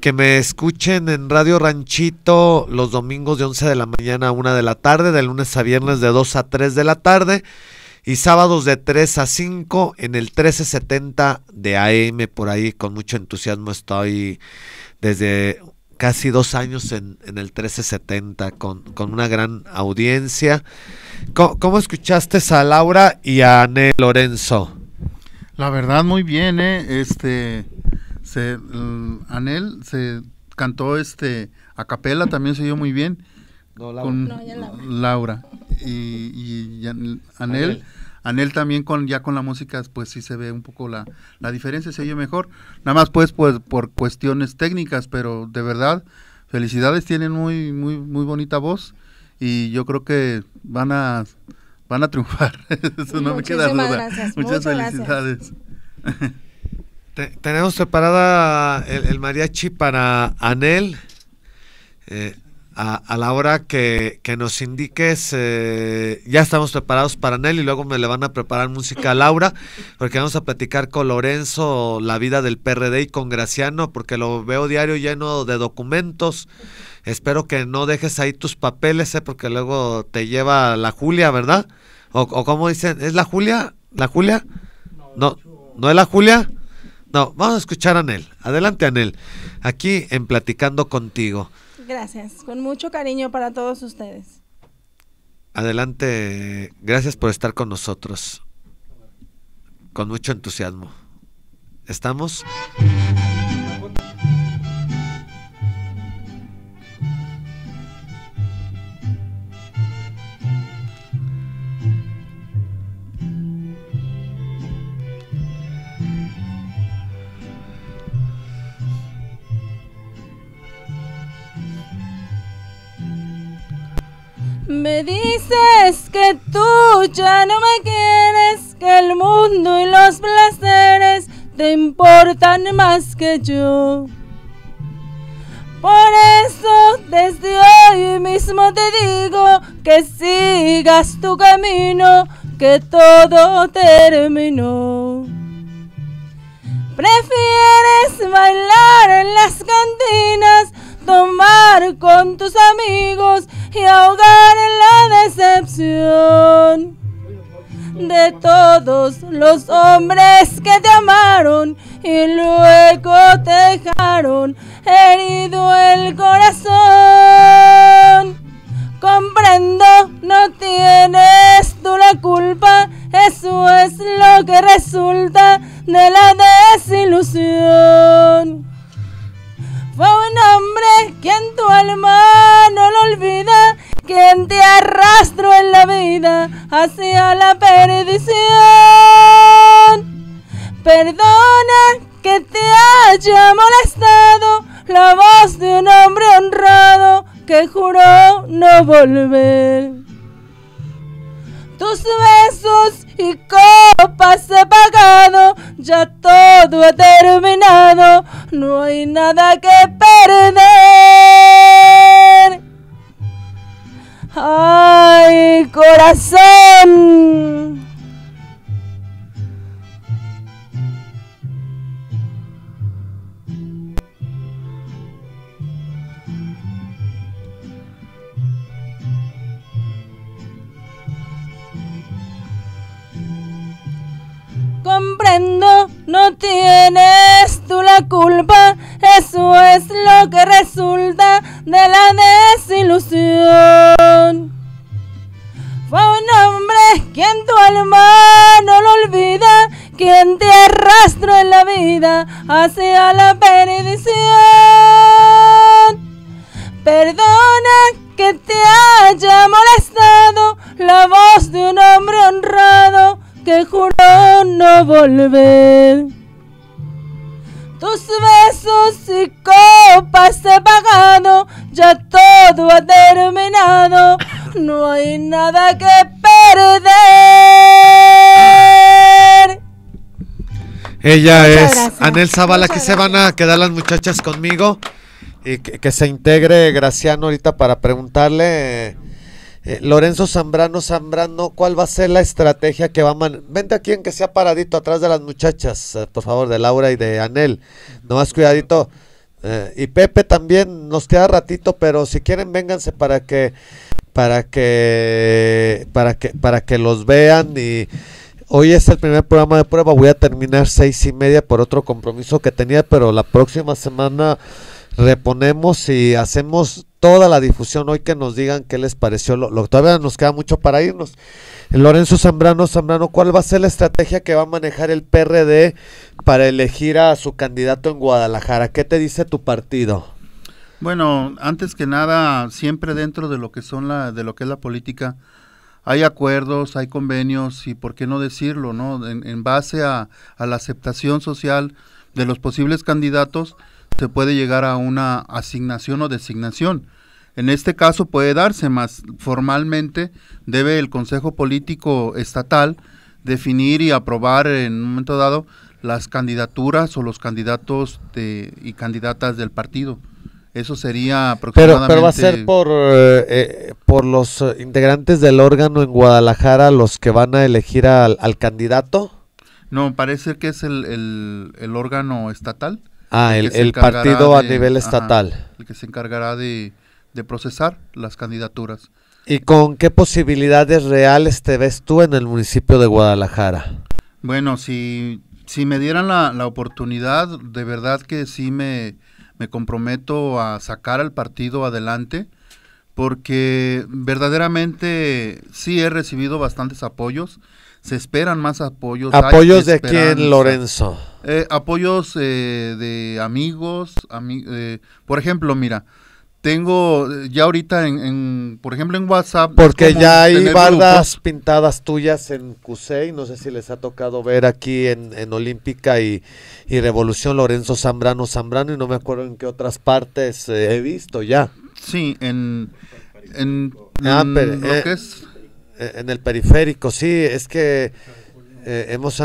que me escuchen en Radio Ranchito los domingos de 11 de la mañana a 1 de la tarde, de lunes a viernes de 2 a 3 de la tarde y sábados de 3 a 5 en el 1370 de AM. Por ahí con mucho entusiasmo estoy desde casi dos años en, el 1370 con, con, una gran audiencia. ¿Cómo, escuchaste a Laura y a Anel Lorenzo? La verdad, muy bien, ¿eh? Este, se, mm, Anel se cantó este a capela, también se oyó muy bien. Laura. con Laura. y, Anel, Anel. también con ya con la música pues sí se ve un poco la, diferencia, se oye mejor, nada más pues, pues por cuestiones técnicas, pero de verdad felicidades, tienen muy muy muy bonita voz y yo creo que van a van a triunfar. Eso no me queda duda. Muchas, felicidades. tenemos preparada el, mariachi para Anel. Eh, a, la hora que, que nos indiques, ya estamos preparados para y luego me le van a preparar música a Laura, porque vamos a platicar con Lorenzo la vida del PRD y con Graciano, porque lo veo diario lleno de documentos. Espero que no dejes ahí tus papeles, eh, porque luego te lleva la Julia, ¿verdad? O, o como dicen, ¿es la Julia? ¿La Julia? No, ¿no es la Julia? No, vamos a escuchar a Anel. Adelante, Anel. Aquí en Platicando contigo. Gracias, con mucho cariño para todos ustedes. Adelante, gracias por estar con nosotros, con mucho entusiasmo. ¿Estamos? Me dices que tú ya no me quieres, que el mundo y los placeres te importan más que yo. Por eso desde hoy mismo te digo que sigas tu camino, que todo terminó. Prefieres bailar en las cantinas tomar con tus amigos y ahogar en la decepción de todos los hombres que te amaron y luego te dejaron herido el corazón. Comprendo, no tienes tú la culpa, eso es lo que resulta de la desilusión. Fue un hombre quien tu alma no lo olvida, quien te arrastró en la vida hacia la perdición. Perdona que te haya molestado la voz de un hombre honrado que juró no volver. Tus besos y copas he pagado, ya todo ha terminado, no hay nada que perder. ¡Ay, corazón! no tienes tú la culpa, eso es lo que resulta de la desilusión. Fue un hombre quien tu alma no lo olvida, quien te arrastró en la vida hacia la perdición. Perdona que te haya molestado la voz de un hombre honrado que juró no volver. Tus besos y copas he pagado, ya todo ha terminado, no hay nada que perder. Ella es Anel Zavala, que se van a quedar las muchachas conmigo y que, que se integre Graciano ahorita para preguntarle eh, Lorenzo Zambrano, Zambrano, ¿cuál va a ser la estrategia que va a manejar? Vente aquí en que sea paradito atrás de las muchachas, eh, por favor, de Laura y de Anel. No más cuidadito. Eh, y Pepe también nos queda ratito, pero si quieren vénganse para que para que para que para que los vean y Hoy es el primer programa de prueba. Voy a terminar seis y media por otro compromiso que tenía, pero la próxima semana reponemos y hacemos toda la difusión hoy que nos digan qué les pareció. Lo, todavía nos queda mucho para irnos. Lorenzo Zambrano, Zambrano, ¿cuál va a ser la estrategia que va a manejar el PRD para elegir a su candidato en Guadalajara? ¿Qué te dice tu partido? Bueno, antes que nada, siempre dentro de lo que son la, de lo que es la política, hay acuerdos, hay convenios y por qué no decirlo, ¿no? En, base a la aceptación social de los posibles candidatos, se puede llegar a una asignación o designación. En este caso puede darse más formalmente debe el Consejo Político Estatal definir y aprobar en un momento dado las candidaturas o los candidatos y candidatas del partido. Eso sería aproximadamente. Pero, va a ser por, eh, eh, por los integrantes del órgano en Guadalajara los que van a elegir al, candidato. No, parece que es el, órgano estatal. Ah, el, partido a nivel estatal. el que se encargará de, de procesar las candidaturas. ¿Y con qué posibilidades reales te ves tú en el municipio de Guadalajara? Bueno, si, si me dieran la, oportunidad, de verdad que sí me, me comprometo a sacar al partido adelante, porque verdaderamente sí he recibido bastantes apoyos se esperan más apoyos. ¿Apoyos de quién, Lorenzo? Eh, apoyos eh, de amigos. Eh, por ejemplo, mira, tengo eh, ya ahorita en, por ejemplo en WhatsApp porque ya hay bardas pintadas tuyas en Cusey, no sé si les ha tocado ver aquí en, Olímpica y, Revolución Lorenzo Zambrano Zambrano y no me acuerdo en qué otras partes eh, he visto ya sí en en, ah, en eh, es. en el periférico sí es que hemos,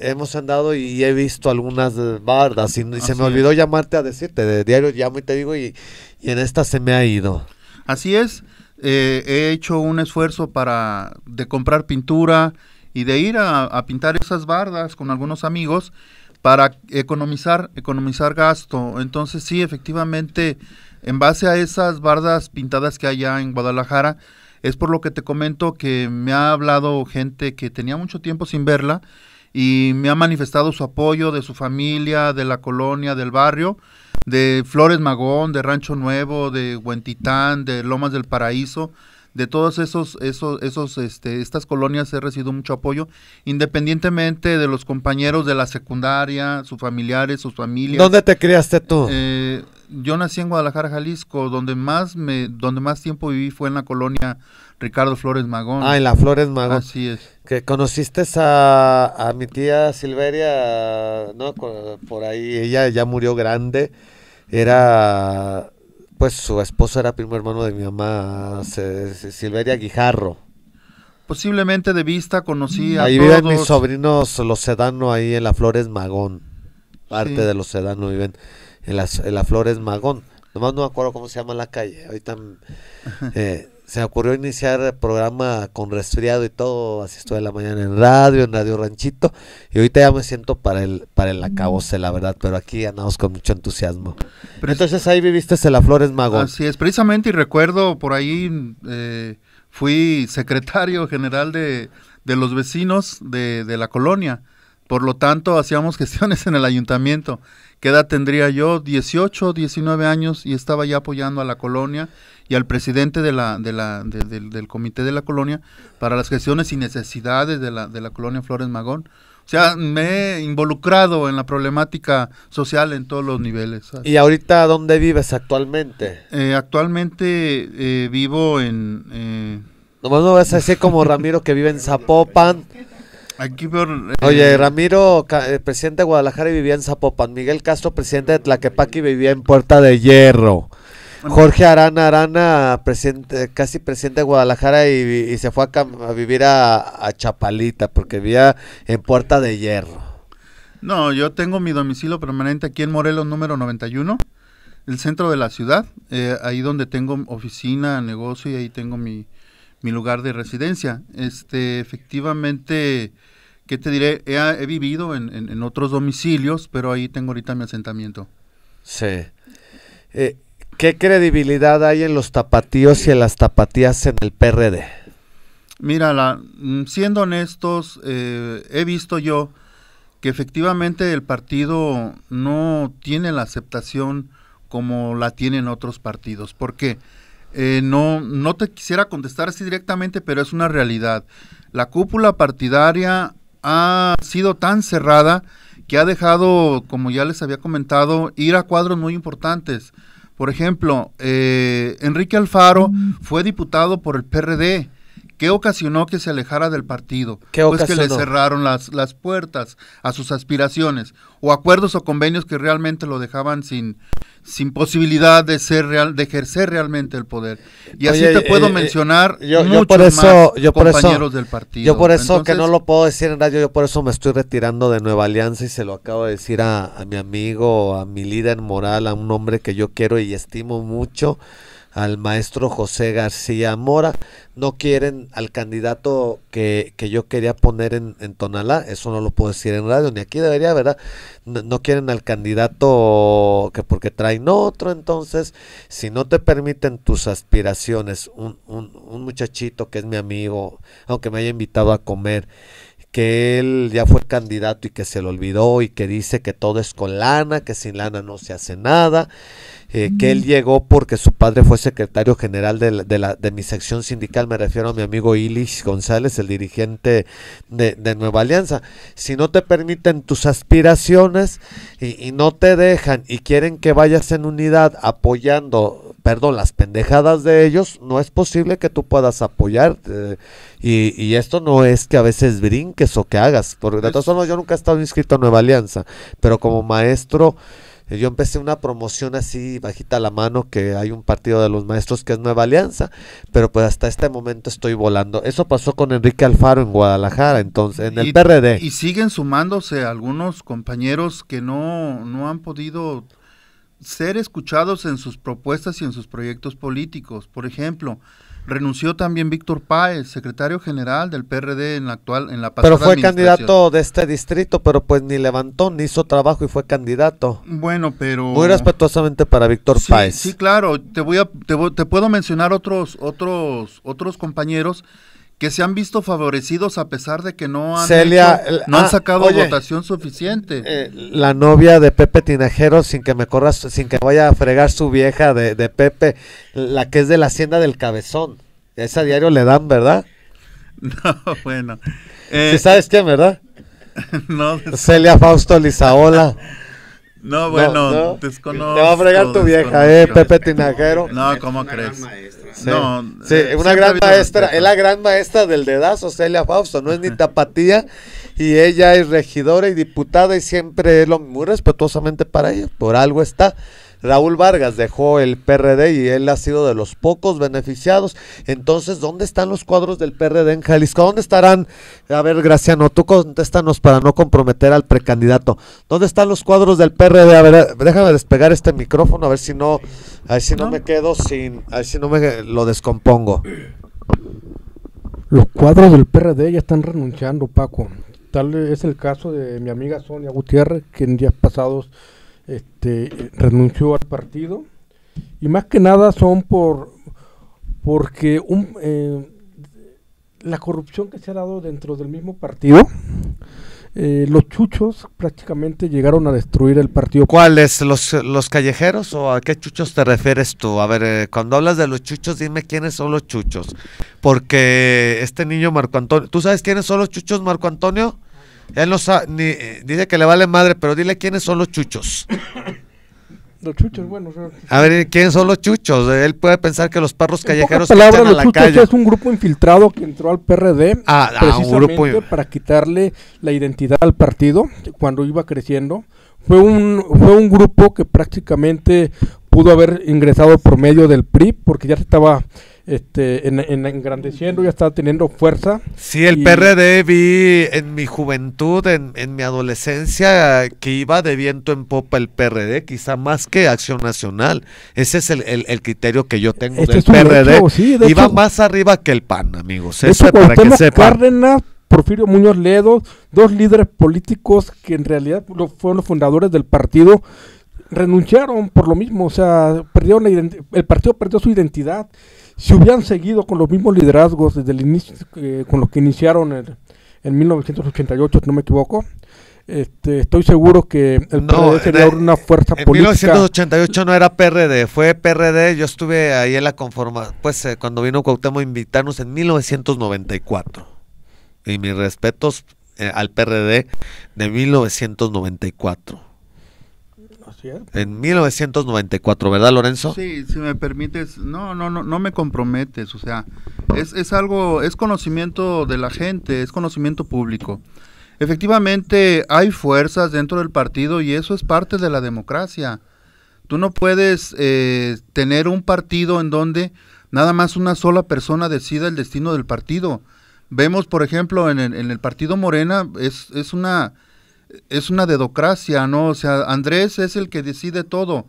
hemos andado y, he visto algunas bardas y, y se me olvidó llamarte a decirte, de diario llamo y te digo y, y en esta se me ha ido. Así es, eh, he hecho un esfuerzo para de comprar pintura y de ir a, pintar esas bardas con algunos amigos para economizar, economizar gasto. Entonces sí, efectivamente, en base a esas bardas pintadas que hay allá en Guadalajara, es por lo que te comento que me ha hablado gente que tenía mucho tiempo sin verla y me ha manifestado su apoyo de su familia, de la colonia, del barrio de Flores Magón, de Rancho Nuevo, de Huentitán, de Lomas del Paraíso, de todos esos, esos, esos, este, estas colonias he recibido mucho apoyo, independientemente de los compañeros de la secundaria, sus familiares, sus familias. ¿Dónde te criaste tú? Eh, yo nací en Guadalajara, Jalisco, donde más me, donde más tiempo viví fue en la colonia Ricardo Flores Magón. Ah, en la Flores Magón. Así es. Que conociste a, mi tía Silveria, ¿no? Por ahí, ella ya murió grande. Era, pues su esposo era primo hermano de mi mamá, Silveria Guijarro. Posiblemente de vista conocí a Ahí viven mis sobrinos, los Sedano, ahí en la Flores Magón. Parte de los Sedano viven en, las, en la Flores Magón. Nomás no me acuerdo cómo se llama la calle. Ahorita... Eh, se me ocurrió iniciar el programa con resfriado y todo, así estuve la mañana en radio, en Radio Ranchito, y ahorita ya me siento para el, para el acabose, la verdad, pero aquí andamos con mucho entusiasmo. Entonces ahí viviste en la Flores Magón. Así es, precisamente, y recuerdo por ahí eh, fui secretario general de, los vecinos de, de la colonia, por lo tanto, hacíamos gestiones en el ayuntamiento. ¿Qué edad tendría yo? 18, 19 años y estaba ya apoyando a la colonia y al presidente de la, la, del comité de la colonia para las gestiones y necesidades de la, de la colonia Flores Magón. O sea, me he involucrado en la problemática social en todos los niveles. ¿Y ahorita dónde vives actualmente? Eh, actualmente eh, vivo en... Eh... no vas a decir como Ramiro que vive en Zapopan. Aquí eh, Oye, Ramiro, eh, presidente de Guadalajara, vivía en Zapopan. Miguel Castro, presidente de Tlaquepaqui, vivía en Puerta de Hierro. Jorge Arana Arana, casi presidente de Guadalajara y, se fue a, vivir a, Chapalita porque vivía en Puerta de Hierro. No, yo tengo mi domicilio permanente aquí en Morelos número 91, el centro de la ciudad, eh, ahí donde tengo oficina, negocio y ahí tengo mi, mi lugar de residencia. Este, efectivamente, ¿qué te diré? He, ah, vivido en, otros domicilios, pero ahí tengo ahorita mi asentamiento. Sí. Eh, ¿Qué credibilidad hay en los tapatíos y en las tapatías en el PRD? Mira, mm, siendo honestos, eh, he visto yo que efectivamente el partido no tiene la aceptación como la tienen otros partidos. ¿Por qué? Eh, no, no te quisiera contestar así directamente, pero es una realidad. La cúpula partidaria ha sido tan cerrada que ha dejado, como ya les había comentado, ir a cuadros muy importantes. Por ejemplo, eh, Enrique Alfaro mm. fue diputado por el PRD ¿Qué ocasionó que se alejara del partido? ¿Qué pues que le cerraron las, las puertas a sus aspiraciones o acuerdos o convenios que realmente lo dejaban sin, sin posibilidad de ser real, de ejercer realmente el poder. Y así te puedo eh, eh, mencionar yo, muchos por eso, más yo por compañeros del partido. Yo por eso que no lo puedo decir en radio, yo por eso me estoy retirando de Nueva Alianza y se lo acabo de decir a, a mi amigo, a mi líder moral, a un hombre que yo quiero y estimo mucho al maestro José García Mora. No quieren al candidato que, que yo quería poner en, Tonalá, eso no lo puedo decir en radio, ni aquí debería, ¿verdad? No, quieren al candidato que porque traen otro, entonces, si no te permiten tus aspiraciones, un, un, un muchachito que es mi amigo, aunque me haya invitado a comer, que él ya fue candidato y que se lo olvidó y que dice que todo es con lana, que sin lana no se hace nada. Eh, que él llegó porque su padre fue secretario general de, la, de, mi sección sindical, me refiero a mi amigo Ilish González, el dirigente de, Nueva Alianza. Si no te permiten tus aspiraciones y, no te dejan y quieren que vayas en unidad apoyando perdón, las pendejadas de ellos, no es posible que tú puedas apoyar. Eh, y, y, esto no es que a veces brinques o que hagas, porque de pues todas formas yo nunca he estado inscrito a Nueva Alianza, pero como maestro yo empecé una promoción así bajita la mano que hay un partido de los maestros que es Nueva Alianza, pero pues hasta este momento estoy volando. Eso pasó con Enrique Alfaro en Guadalajara, entonces en el PRD. Y siguen sumándose algunos compañeros que no, no han podido ser escuchados en sus propuestas y en sus proyectos políticos. Por ejemplo, Renunció también Víctor Páez, secretario general del PRD en la actual en la Pero fue candidato de este distrito, pero pues ni levantó, ni hizo trabajo y fue candidato. Bueno, pero muy respetuosamente para Víctor sí, Páez. Sí, claro, te voy a te, te puedo mencionar otros otros otros compañeros que se han visto favorecidos a pesar de que no han, no ah, sacado votación suficiente. Eh, la novia de Pepe Tinajero, sin que me corras, sin que vaya a fregar su vieja de, de, Pepe, la que es de la hacienda del cabezón. Esa diario le dan, ¿verdad? No, bueno. Eh, sabes quién, ¿verdad? Celia Fausto Lizaola. No, bueno, Te va a fregar tu vieja, eh, Pepe Tinajero. No, ¿cómo una crees? Gran maestra. No, una gran maestra, eh, es la gran maestra del dedazo, Celia Fausto, no es ni tapatía, y ella es regidora y diputada y siempre es lo muy respetuosamente para ella, por algo está. Raúl Vargas dejó el PRD y él ha sido de los pocos beneficiados. Entonces, ¿dónde están los cuadros del PRD en Jalisco? ¿Dónde estarán? A ver, Graciano, tú contéstanos para no comprometer al precandidato. ¿Dónde están los cuadros del PRD? A ver, déjame despegar este micrófono, a ver si no, a si no, me quedo sin, a ver si no me lo descompongo. Los cuadros del PRD ya están renunciando, Paco. Tal es el caso de mi amiga Sonia Gutiérrez, que en días pasados este, renunció al partido y más que nada son por porque un, eh, la corrupción que se ha dado dentro del mismo partido eh, los chuchos prácticamente llegaron a destruir el partido. ¿Cuáles? Los, ¿Los callejeros o a qué chuchos te refieres tú? A ver, eh, cuando hablas de los chuchos, dime quiénes son los chuchos. Porque este niño Marco Antonio, ¿tú sabes quiénes son los chuchos, Marco Antonio? Él no ni, eh, dice que le vale madre, pero dile quiénes son los chuchos. Los chuchos, bueno. a ver, ¿quiénes son los chuchos? Él puede pensar que los perros callejeros están la calle. Es un grupo infiltrado que entró al PRD ah, ah, precisamente para quitarle la identidad al partido cuando iba creciendo. Fue un, fue un grupo que prácticamente pudo haber ingresado por medio del PRI porque ya se estaba este, en, engrandeciendo, ya estaba teniendo fuerza. Sí, el PRD vi en mi juventud, en, mi adolescencia, que iba de viento en popa el PRD, quizá más que Acción Nacional. Ese es el, criterio que yo tengo este del PRD. sí, iba más arriba que el PAN, amigos. Eso es para que sepan. Cárdenas, Porfirio Muñoz Ledo, dos líderes políticos que en realidad fueron los fundadores del partido renunciaron por lo mismo, o sea, perdieron el partido perdió su identidad. Si hubieran seguido con los mismos liderazgos desde el inicio, eh, con los que iniciaron en 1988, no me equivoco, este, estoy seguro que el PRD sería una fuerza política. En 1988 no era PRD, fue PRD. Yo estuve ahí en la conforma, pues eh, cuando vino Cuauhtémoc a invitarnos en 1994. Y mis respetos eh, al PRD de 1994. ¿eh? En 1994, ¿verdad, Lorenzo? Sí, si me permites, no, no, no, no me comprometes, o sea, es, algo, es conocimiento de la gente, es conocimiento público. Efectivamente, hay fuerzas dentro del partido y eso es parte de la democracia. Tú no puedes eh, tener un partido en donde nada más una sola persona decida el destino del partido. Vemos, por ejemplo, en el, partido Morena, es, es una es una dedocracia, ¿no? O sea, Andrés es el que decide todo.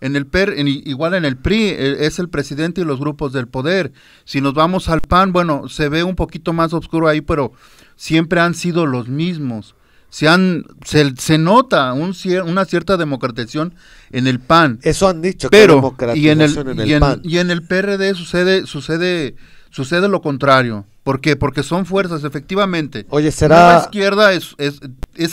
En el PER, igual en el PRI, e, es el presidente y los grupos del poder. Si nos vamos al PAN, bueno, se ve un poquito más oscuro ahí, pero siempre han sido los mismos. Se, han, se, se nota una cierta democratización en el PAN. Eso han dicho, pero, que democratización y en el, PAN. Y en el PRD sucede, sucede Sucede lo contrario. ¿Por qué? Porque son fuerzas, efectivamente. Oye, será. La izquierda es, es,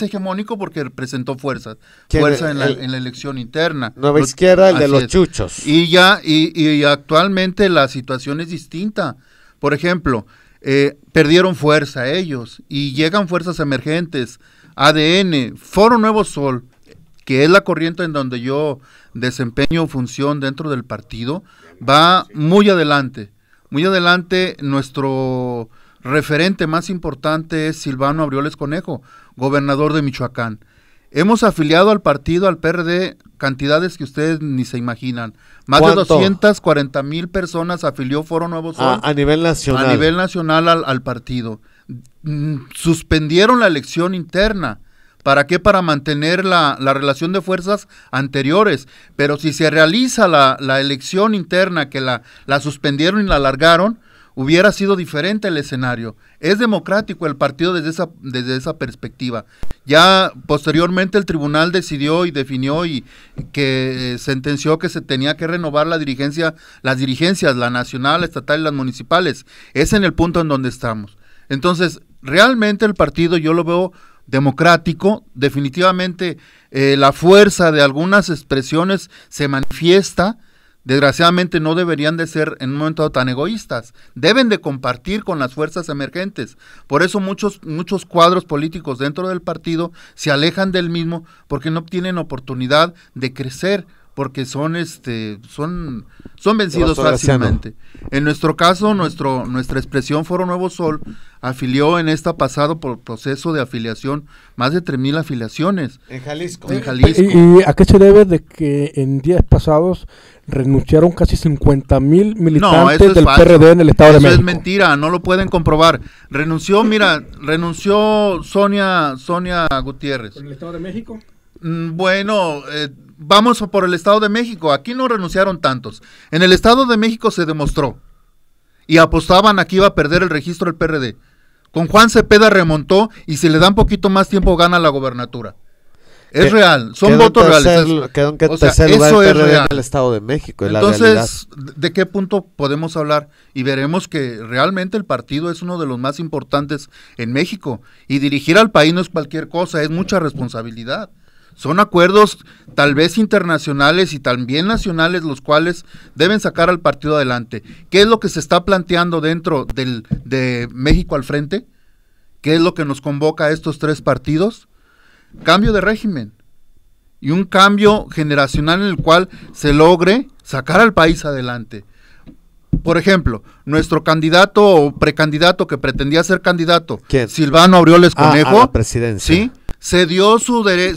hegemónico porque presentó fuerzas. Fuerza en la, en la, elección interna. Nueva izquierda, el de los chuchos. Y ya, y, y, actualmente la situación es distinta. Por ejemplo, eh, perdieron fuerza ellos y llegan fuerzas emergentes. ADN, Foro Nuevo Sol, que es la corriente en donde yo desempeño función dentro del partido, va muy adelante muy adelante, nuestro referente más importante es Silvano Abrioles Conejo, gobernador de Michoacán. Hemos afiliado al partido, al PRD, cantidades que ustedes ni se imaginan. Más de 240 mil personas afilió Foro Nuevo Sol. A, nivel nacional. A nivel nacional al partido. Mm, suspendieron la elección interna ¿Para qué? Para mantener la, relación de fuerzas anteriores. Pero si se realiza la, elección interna que la, la suspendieron y la alargaron, hubiera sido diferente el escenario. Es democrático el partido desde esa, desde esa perspectiva. Ya posteriormente el tribunal decidió y definió y que eh, sentenció que se tenía que renovar la dirigencia, las dirigencias, la nacional, la estatal y las municipales. Es en el punto en donde estamos. Entonces, realmente el partido yo lo veo democrático, definitivamente eh, la fuerza de algunas expresiones se manifiesta, desgraciadamente no deberían de ser en un momento tan egoístas, deben de compartir con las fuerzas emergentes. Por eso muchos, muchos cuadros políticos dentro del partido se alejan del mismo porque no tienen oportunidad de crecer, porque son este son son vencidos fácilmente. En nuestro caso, nuestro nuestra expresión Foro Nuevo Sol afilió en esta pasado por proceso de afiliación más de 3000 afiliaciones en Jalisco. En Jalisco. ¿Y, a qué se debe de que en días pasados renunciaron casi 50.000 mil militantes del PRD en el Estado de México? Eso es mentira, no lo pueden comprobar. Renunció, mira, renunció Sonia Sonia Gutiérrez. ¿En el Estado de México? Mm, bueno, eh, vamos por el Estado de México. Aquí no renunciaron tantos. En el Estado de México se demostró. Y apostaban aquí que iba a perder el registro del PRD. Con Juan Cepeda remontó y si le dan poquito más tiempo gana la gobernatura. Es real, son votos reales. que eso es real. Estado de México. Entonces, ¿de qué punto podemos hablar? Y veremos que realmente el partido es uno de los más importantes en México. Y dirigir al país no es cualquier cosa, es mucha responsabilidad. Son acuerdos tal vez internacionales y también nacionales los cuales deben sacar al partido adelante. ¿Qué es lo que se está planteando dentro del, de México al frente? ¿Qué es lo que nos convoca a estos tres partidos? Cambio de régimen y un cambio generacional en el cual se logre sacar al país adelante. Por ejemplo, nuestro candidato o precandidato que pretendía ser candidato, Silvano Aureoles Conejo, ah, a la presidencia. ¿sí? Se dio su,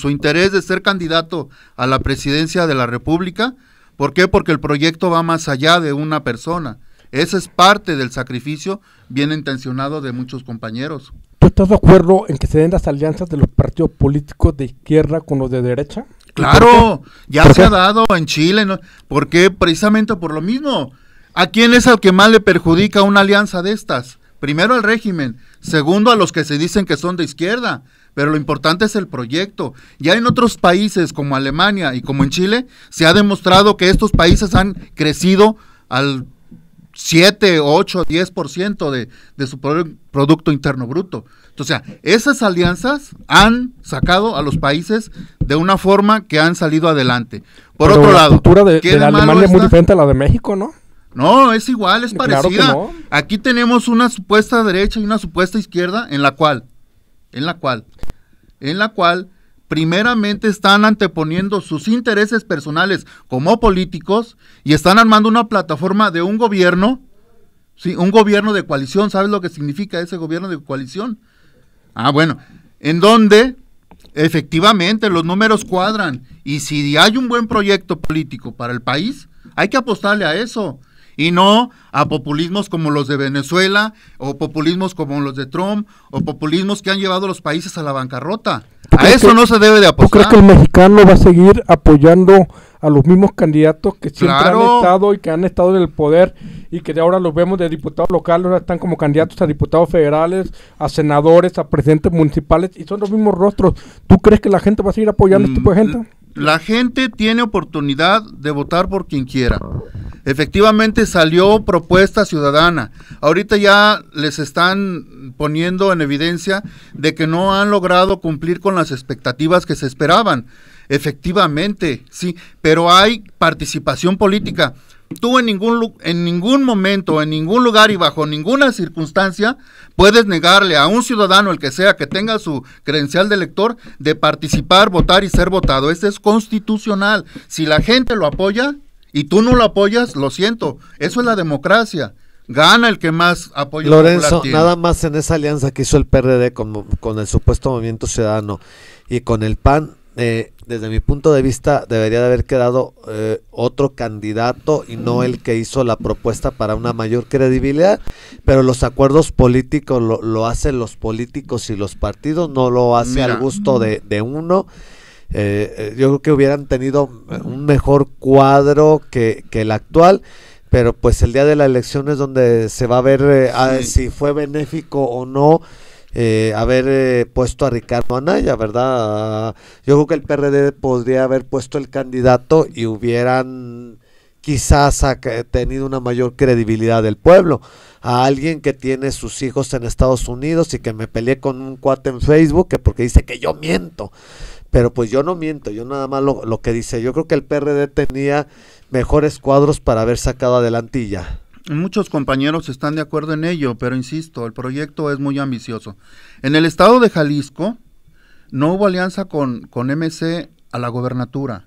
su, interés de ser candidato a la presidencia de la República. ¿Por qué? Porque el proyecto va más allá de una persona. Ese es parte del sacrificio bien intencionado de muchos compañeros. ¿Tú estás de acuerdo en que se den las alianzas de los partidos políticos de izquierda con los de derecha? Claro, ya se ha dado en Chile. ¿Por qué? Precisamente por lo mismo. ¿A quién es al que más le perjudica una alianza de estas? Primero al régimen, segundo a los que se dicen que son de izquierda, pero lo importante es el proyecto. Ya en otros países como Alemania y como en Chile, se ha demostrado que estos países han crecido al 7, 8, 10% de, de su Producto Interno Bruto. Entonces, o sea, esas alianzas han sacado a los países de una forma que han salido adelante. Por pero otro la lado, cultura de, la Alemania es muy diferente a la de México, ¿no? No, es igual, es parecida. Aquí tenemos una supuesta derecha y una supuesta izquierda en la cual en la cual, en la cual primeramente están anteponiendo sus intereses personales como políticos y están armando una plataforma de un gobierno, sí, un gobierno de coalición, ¿sabes lo que significa ese gobierno de coalición? Ah, bueno, en donde efectivamente los números cuadran y si hay un buen proyecto político para el país, hay que apostarle a eso y no a populismos como los de Venezuela o populismos como los de Trump o populismos que han llevado a los países a la bancarrota. A eso no se debe de apostar. ¿Tú crees que el mexicano va a seguir apoyando a los mismos candidatos que siempre han estado y que han estado en el poder y que ahora los vemos de diputados locales, ahora están como candidatos a diputados federales, a senadores, a presidentes municipales y son los mismos rostros? ¿Tú crees que la gente va a seguir apoyando a este tipo de mm, gente? La gente tiene oportunidad de votar por quien quiera. Efectivamente salió propuesta ciudadana. Ahorita ya les están poniendo en evidencia de que no han logrado cumplir con las expectativas que se esperaban. Efectivamente, sí, pero hay participación política. Tú en ningún, en ningún momento, en ningún lugar y bajo ninguna circunstancia puedes negarle a un ciudadano, el que sea, que tenga su credencial de elector, de participar, votar y ser votado. eso es constitucional. Si la gente lo apoya, y tú no lo apoyas, lo siento, eso es la democracia. Gana el que más apoya. Lorenzo, nada más en esa alianza que hizo el PRD con, el supuesto Movimiento Ciudadano y con el PAN, eh, desde mi punto de vista debería de haber quedado eh, otro candidato y no el que hizo la propuesta para una mayor credibilidad, pero los acuerdos políticos lo, hacen los políticos y los partidos, no lo hace al gusto de uno eh, eh, yo creo que hubieran tenido eh, un mejor cuadro que, el actual pero pues el día de la elección es donde se va a ver si fue benéfico o no haber puesto a Ricardo Anaya, ¿verdad? Yo creo que el PRD podría haber puesto el candidato y hubieran quizás tenido una mayor credibilidad del pueblo. A alguien que tiene sus hijos en Estados Unidos y que me peleé con un cuate en Facebook porque dice que yo miento. Pero pues yo no miento, yo nada más lo, que dice. Yo creo que el PRD tenía mejores cuadros para haber sacado adelantilla. Muchos compañeros están de acuerdo en ello, pero insisto, el proyecto es muy ambicioso. En el estado de Jalisco no hubo alianza con, MC a la gobernatura.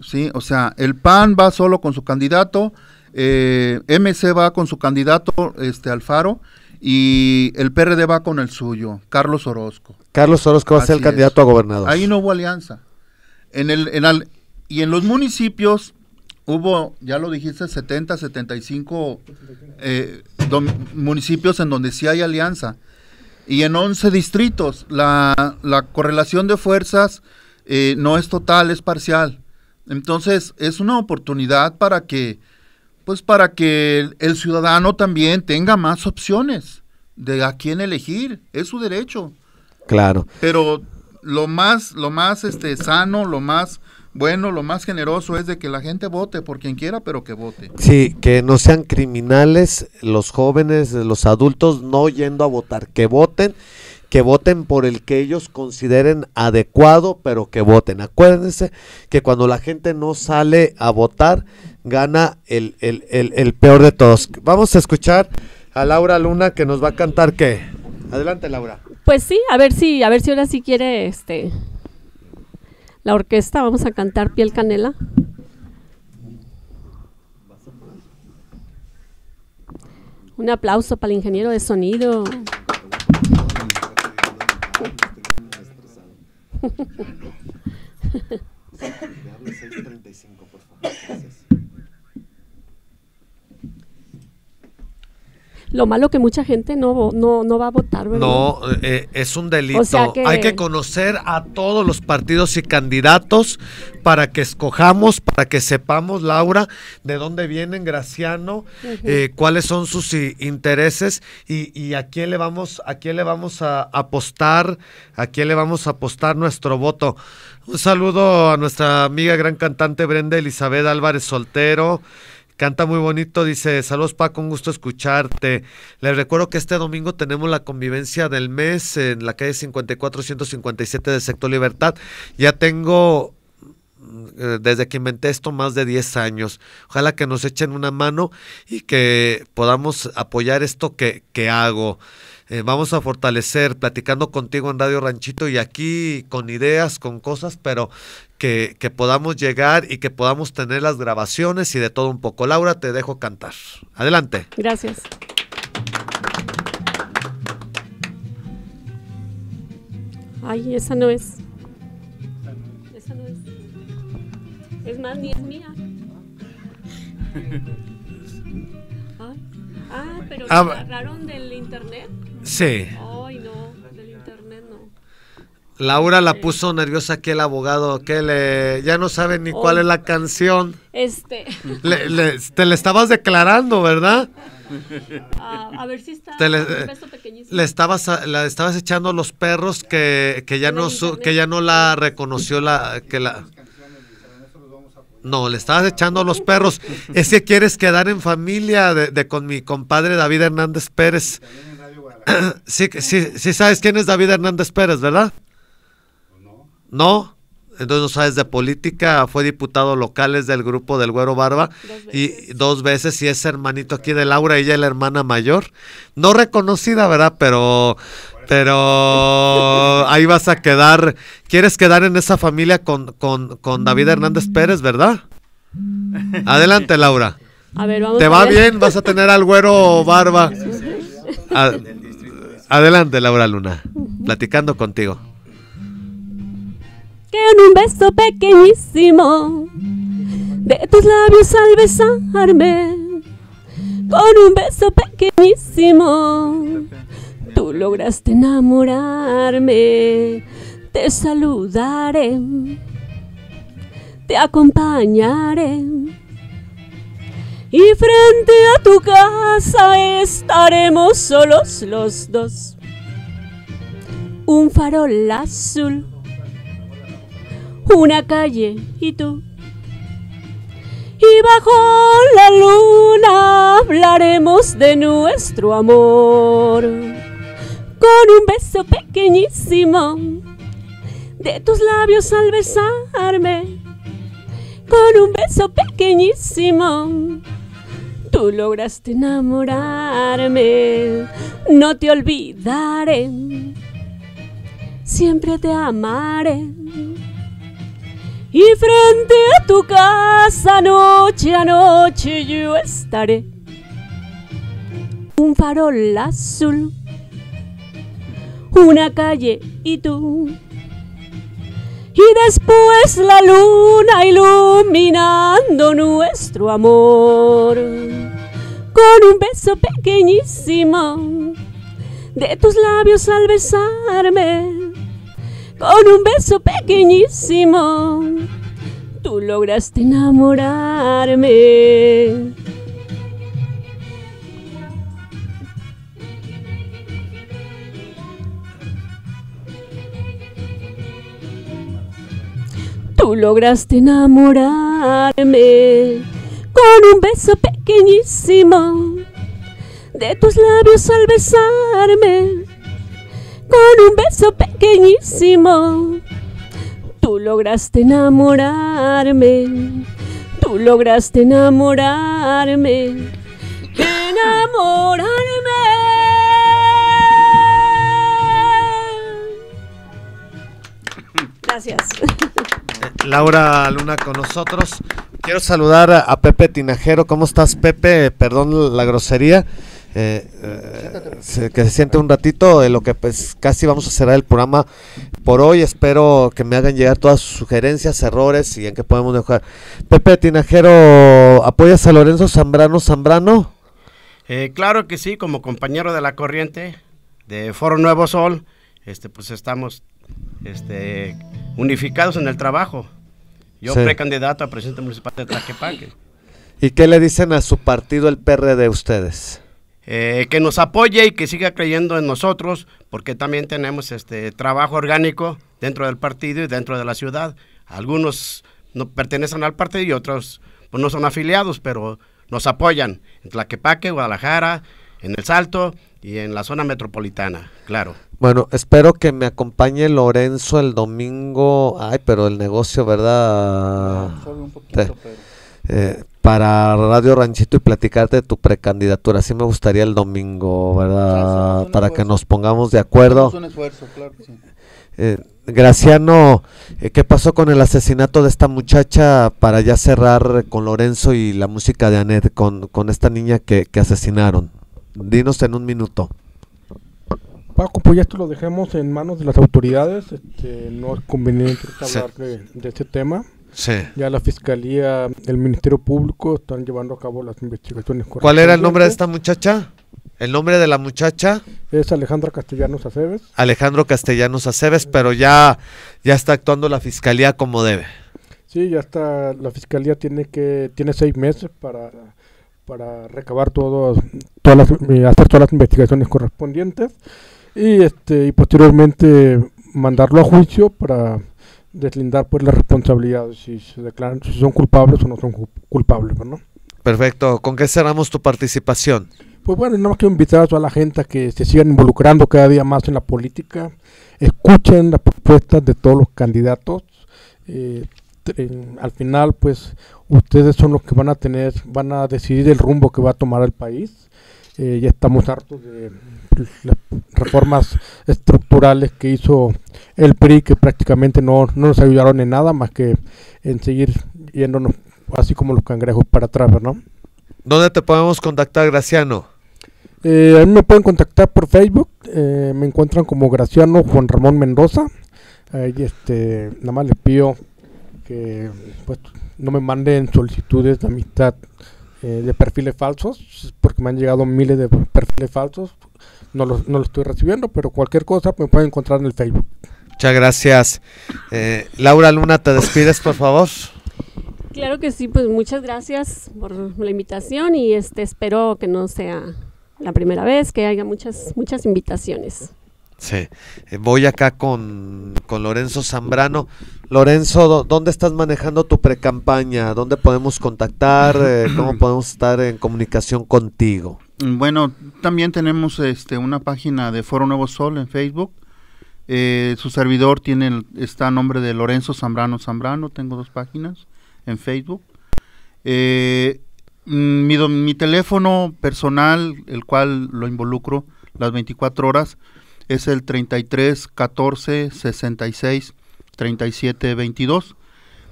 Sí, o sea, el PAN va solo con su candidato, eh, MC va con su candidato este Alfaro y el PRD va con el suyo, Carlos Orozco. Carlos que va a ser el candidato a gobernador. Ahí no hubo alianza. En el, y en los municipios hubo, ya lo dijiste, 70, 75 eh, municipios en donde sí hay alianza. Y en 11 distritos la, correlación de fuerzas eh, no es total, es parcial. Entonces es una oportunidad para que, pues para que el ciudadano también tenga más opciones de a quién elegir. Es su derecho. Claro. Pero lo más, lo más este, sano, lo más bueno, lo más generoso es de que la gente vote por quien quiera, pero que vote. Sí, que no sean criminales los jóvenes, los adultos no yendo a votar, que voten, que voten por el que ellos consideren adecuado, pero que voten. Acuérdense que cuando la gente no sale a votar, gana el, el, el, el peor de todos. Vamos a escuchar a Laura Luna que nos va a cantar que... Adelante, Laura. Pues sí, a ver si, a ver si ahora sí quiere este la orquesta, vamos a cantar Piel Canela. Un aplauso para el ingeniero de sonido. Lo malo que mucha gente no, no, no va a votar, No, eh, eh, es un delito. Hay que conocer a todos los partidos y candidatos para que escojamos, para que sepamos, Laura, de dónde vienen Graciano, eh, cuáles son sus intereses y, y, a quién le vamos, a quién le vamos a apostar, a quién le vamos a apostar nuestro voto. Un saludo a nuestra amiga gran cantante Brenda Elizabeth Álvarez Soltero. Canta muy bonito, dice, saludos Paco, un gusto escucharte. Les recuerdo que este domingo tenemos la convivencia del mes en la calle 54-157 del sector Libertad. Ya tengo mm, eh, desde que inventé esto más de 10 años. Ojalá que nos echen una mano y que podamos apoyar esto que, que hago. Eh, vamos a fortalecer platicando contigo en Radio Ranchito y aquí con ideas, con cosas, pero que, podamos llegar y que podamos tener las grabaciones y de todo un poco. Laura, te dejo cantar. Adelante. Gracias. Ay, esa no es. Esa no es. Es más, ni es mía. Ah, ah, pero la ah, agarraron del internet. Sí. Ay, no. Laura la puso nerviosa aquí el abogado, que le eh, ya no sabe ni cuál es la oh, canción. Este. Le, te le estabas declarando, ¿verdad? Ah, a ver si está. Eh, le, estabas la estabas echando los perros que, ya no que ya no la reconoció la que la. No, le estabas echando a los perros. Es que quieres quedar en familia de, con mi compadre David Hernández Pérez. Sí, sí, sí sabes quién es David Hernández Pérez, ¿verdad? No, entonces no sabes de política, fue diputado locales del grupo del Güero Barba y dos veces y es hermanito aquí de Laura, ella es la hermana mayor, no reconocida, ¿verdad? Pero pero ahí vas a quedar, quieres quedar en esa familia con, con, con David Hernández Pérez, ¿verdad? Adelante, Laura. Te va bien, vas a tener al Güero Barba. adelante, Laura Luna, platicando contigo. Con un beso pequeñísimo de tus labios al besarme. Con un beso pequeñísimo tú lograste enamorarme. Te saludaré, te acompañaré. Y frente a tu casa estaremos solos los dos. Un farol azul una calle y tú. Y bajo la luna hablaremos de nuestro amor con un beso pequeñísimo de tus labios al besarme. Con un beso pequeñísimo tú lograste enamorarme. No te olvidaré, siempre te amaré. Y frente a tu casa noche a noche yo estaré. Un farol azul, una calle y tú. Y después la luna iluminando nuestro amor. Con un beso pequeñísimo de tus labios al besarme con un beso pequeñísimo, tú lograste enamorarme. Tú lograste enamorarme con un beso pequeñísimo de tus labios al besarme un beso pequeñísimo. Tú lograste enamorarme, tú lograste enamorarme, enamorarme. Gracias. Eh, Laura Luna con nosotros. Quiero saludar a Pepe Tinajero. ¿Cómo estás, Pepe? Perdón la grosería eh, eh que se siente un ratito de lo que pues casi vamos a cerrar el programa por hoy. Espero que me hagan llegar todas sus sugerencias, errores y en que podemos mejorar. Pepe Tinajero, ¿apoyas a Lorenzo Zambrano Zambrano? Eh, claro que sí, como compañero de la corriente de Foro Nuevo Sol, este, pues estamos este, unificados en el trabajo. Yo precandidato a presidente municipal de Tlaquepaque. ¿Y qué le dicen a su partido el PRD ustedes? Eh, que nos apoye y que siga creyendo en nosotros, porque también tenemos este trabajo orgánico dentro del partido y dentro de la ciudad. Algunos no pertenecen al partido y otros pues, no son afiliados, pero nos apoyan en Tlaquepaque, Guadalajara, en El Salto y en la zona metropolitana, claro. Bueno, espero que me acompañe Lorenzo el domingo. Ay, pero el negocio, ¿verdad? Ah, pero. Eh, para Radio Ranchito y platicarte de tu precandidatura. sí me gustaría el domingo, ¿verdad? Ah, para que nos pongamos de acuerdo. Es un esfuerzo, claro eh, Graciano, eh, ¿qué pasó con el asesinato de esta muchacha para ya cerrar con Lorenzo y la música de Anet, con, esta niña que, asesinaron? Dinos en un minuto. Paco, pues ya esto lo dejemos en manos de las autoridades. Este, no es conveniente hablar de, este tema. Ya la Fiscalía, el Ministerio Público están llevando a cabo las investigaciones ¿Cuál era el nombre de esta muchacha? ¿El nombre de la muchacha? Es Alejandro Castellanos Aceves. Alejandro Castellanos Aceves, pero ya, ya está actuando la Fiscalía como debe. Sí, ya está, la Fiscalía tiene que tiene seis meses para, para recabar todas todas las, eh, hacer todas las investigaciones correspondientes y, este, y posteriormente mandarlo a juicio para deslindar pues las responsabilidades, si se declaran, si son culpables o no son culpables, Perfecto. ¿Con qué cerramos tu participación? Pues bueno, nada más quiero invitar a toda la gente a que se sigan involucrando cada día más en la política, escuchen las propuestas de todos los candidatos. Eh, al final, pues ustedes son los que van a tener, van a decidir el rumbo que va a tomar el país. Eh, ya estamos hartos de las reformas estructurales que hizo el PRI, que prácticamente no, no nos ayudaron en nada más que en seguir yéndonos así como los cangrejos para atrás, ¿no? ¿Dónde te podemos contactar, Graciano? Eh, a mí me pueden contactar por Facebook, eh, me encuentran como Graciano Juan Ramón Mendoza. Ahí este, nada más les pido que pues, no me manden solicitudes de amistad eh, de perfiles falsos, porque me han llegado miles de perfiles falsos. No los, no los estoy recibiendo, pero cualquier cosa me pueden encontrar en el Facebook. Muchas gracias. Eh, Laura Luna, te despides, por favor. Claro que sí, pues muchas gracias por la invitación y este espero que no sea la primera vez, que haya muchas muchas invitaciones. Sí. Eh, voy acá con, Lorenzo Zambrano. Lorenzo, ¿dónde estás manejando tu precampaña? ¿Dónde podemos contactar? Eh, ¿Cómo podemos estar en comunicación contigo? Bueno, también tenemos este, una página de Foro Nuevo Sol en Facebook. Eh, su servidor tiene está a nombre de Lorenzo Zambrano Zambrano. Tengo dos páginas en Facebook. Mm, mi, mi teléfono personal, el cual lo involucro las 24 horas, es el 33 14 66 37 22.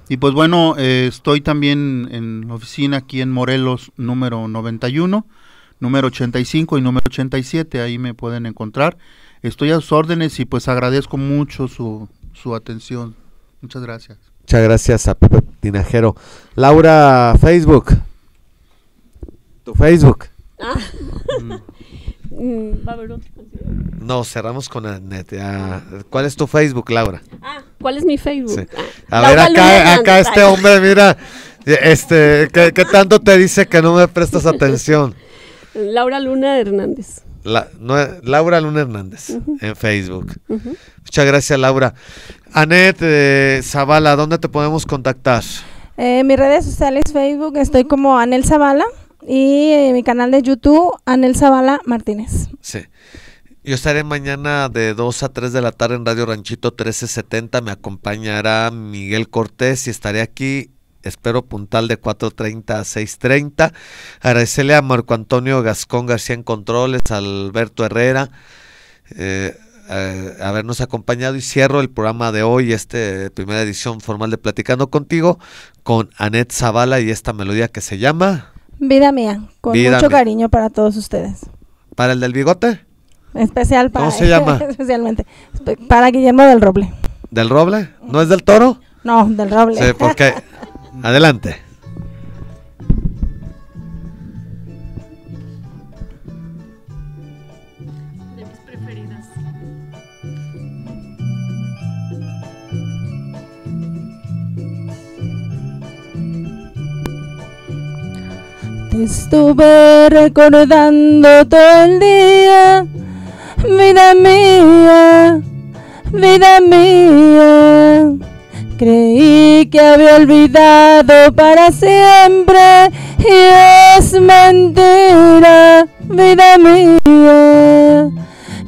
Y pues bueno, eh, estoy también en la oficina aquí en Morelos número 91, número 85 y número 87, ahí me pueden encontrar. Estoy a sus órdenes y pues agradezco mucho su, su atención. Muchas gracias. Muchas gracias a Pepe Tinajero. Laura, Facebook. Tu Facebook. Ah. Mm. Mm. Ah, no, cerramos con Annette. Ah, ¿Cuál es tu Facebook, Laura? Ah, ¿cuál es mi Facebook? Ah. A ver, acá, acá este hombre, mira, este, ¿qué, tanto te dice que no me prestas atención? Laura Luna Hernández. La, Laura Luna Hernández en Facebook. Muchas gracias, Laura. Anet eh, Zavala, ¿dónde te podemos contactar? Eh, mis redes sociales, Facebook, estoy como Anel Zavala y eh, mi canal de YouTube, Anel Zavala Martínez. Sí. Yo estaré mañana de 2 a 3 de la tarde en Radio Ranchito 1370. Me acompañará Miguel Cortés y estaré aquí espero puntal de 4.30 a 6.30. Agradecerle a Marco Antonio Gascón García en Controles, Alberto Herrera, eh, habernos acompañado y cierro el programa de hoy, esta primera edición formal de Platicando contigo, con Anet Zavala y esta melodía que se llama... Vida mía, con mucho cariño para todos ustedes. ¿Para el del bigote? Especial para. ¿Cómo se llama? especialmente. Para Guillermo del Roble. ¿Del Roble? ¿No es del toro? No, del Roble. Sí, porque. Adelante. estuve recordando todo el día, vida mía, vida mía. Creí que había olvidado para siempre y es mentira, vida mía.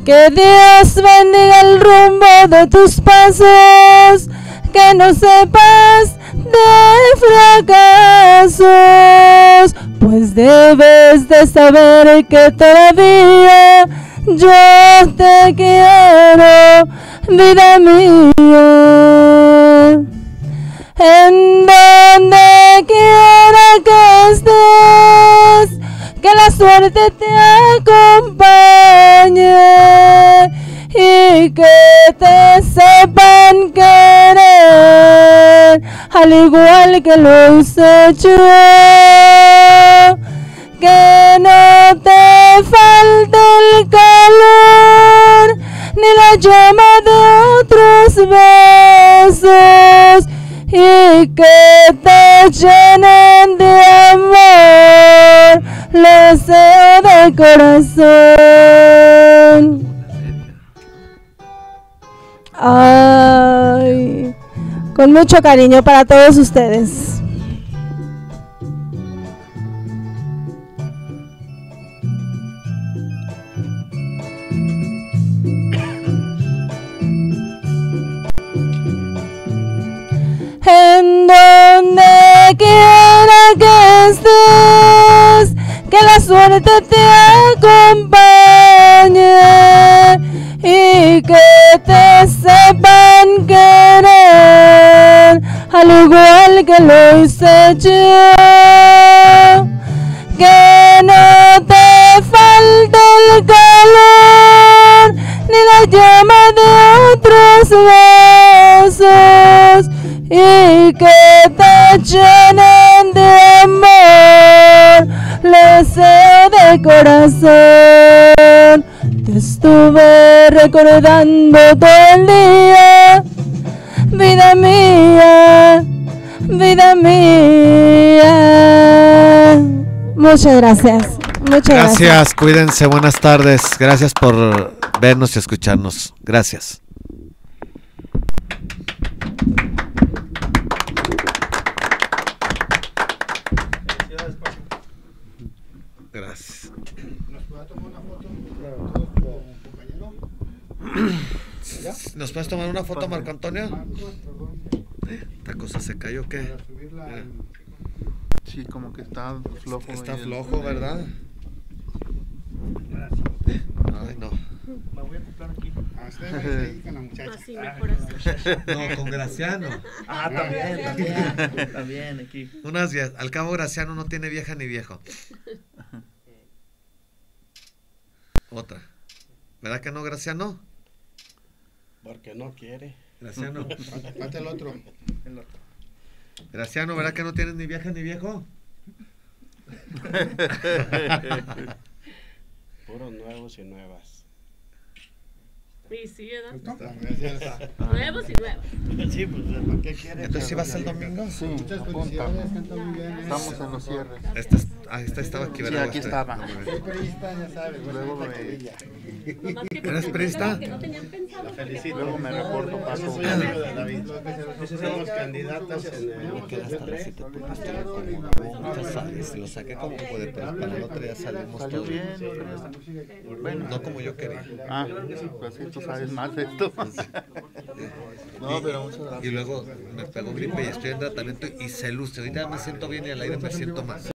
Que Dios bendiga el rumbo de tus pasos, que no sepas de fracasos, pues debes de saber que todavía yo te quiero, vida mía. En donde quiera que estés, que la suerte te acompañe y que te sepan querer al igual que lo los yo Que no te falte el calor, ni la llama de otros besos, y que te llenen de amor la sed de corazón. Ay con mucho cariño para todos ustedes. En donde quiera que estés, que la suerte te acompañe. lo hice yo. Que no te falte el calor ni la llama de otros besos y que te llenen de amor. Deseo de corazón. Te estuve recordando todo el día Muchas gracias. Muchas gracias. Gracias, cuídense, buenas tardes. Gracias por vernos y escucharnos. Gracias. Gracias. ¿Nos puedes tomar una foto compañero? ¿Nos Marco Antonio? Ah, ¿Esta cosa se cayó qué? sí, como que está flojo. Está flojo, el... ¿verdad? Ay, no. Me voy a comprar aquí. A ah, usted con la muchacha. Así mejor así. No, con Graciano. Ah, ah también, también. También aquí. Unas Al cabo Graciano no tiene vieja ni viejo. Otra. ¿Verdad que no, Graciano? Porque no quiere. Graciano. Falta el otro. El otro. Graciano, ¿verdad que no tienes ni vieja ni viejo? Puros nuevos y nuevas. Sí, sí, ¿verdad? Pues nuevos y nuevos. Sí, pues, ¿para qué quieres? ¿Entonces sí vas el domingo? Sí. Muchas felicidades, canta muy bien. ¿eh? Estamos en los cierres. Esta, ah, esta estaba aquí, ¿verdad? Sí, aquí estaba. Soy periodista, ya sabes. Luego me... ¿Eres periodista? La felicito. Luego me reporto, paso. Soy amigo de David. Somos candidatas en el... Que hasta las 7 puntos. Lo saqué como puede, pero para el otro día salimos todos. Bueno. No como yo quería. Ah, pues sí sabes más esto. Y luego me pegó gripe y estoy en tratamiento y se luce. Ahorita me siento bien y al aire me siento más.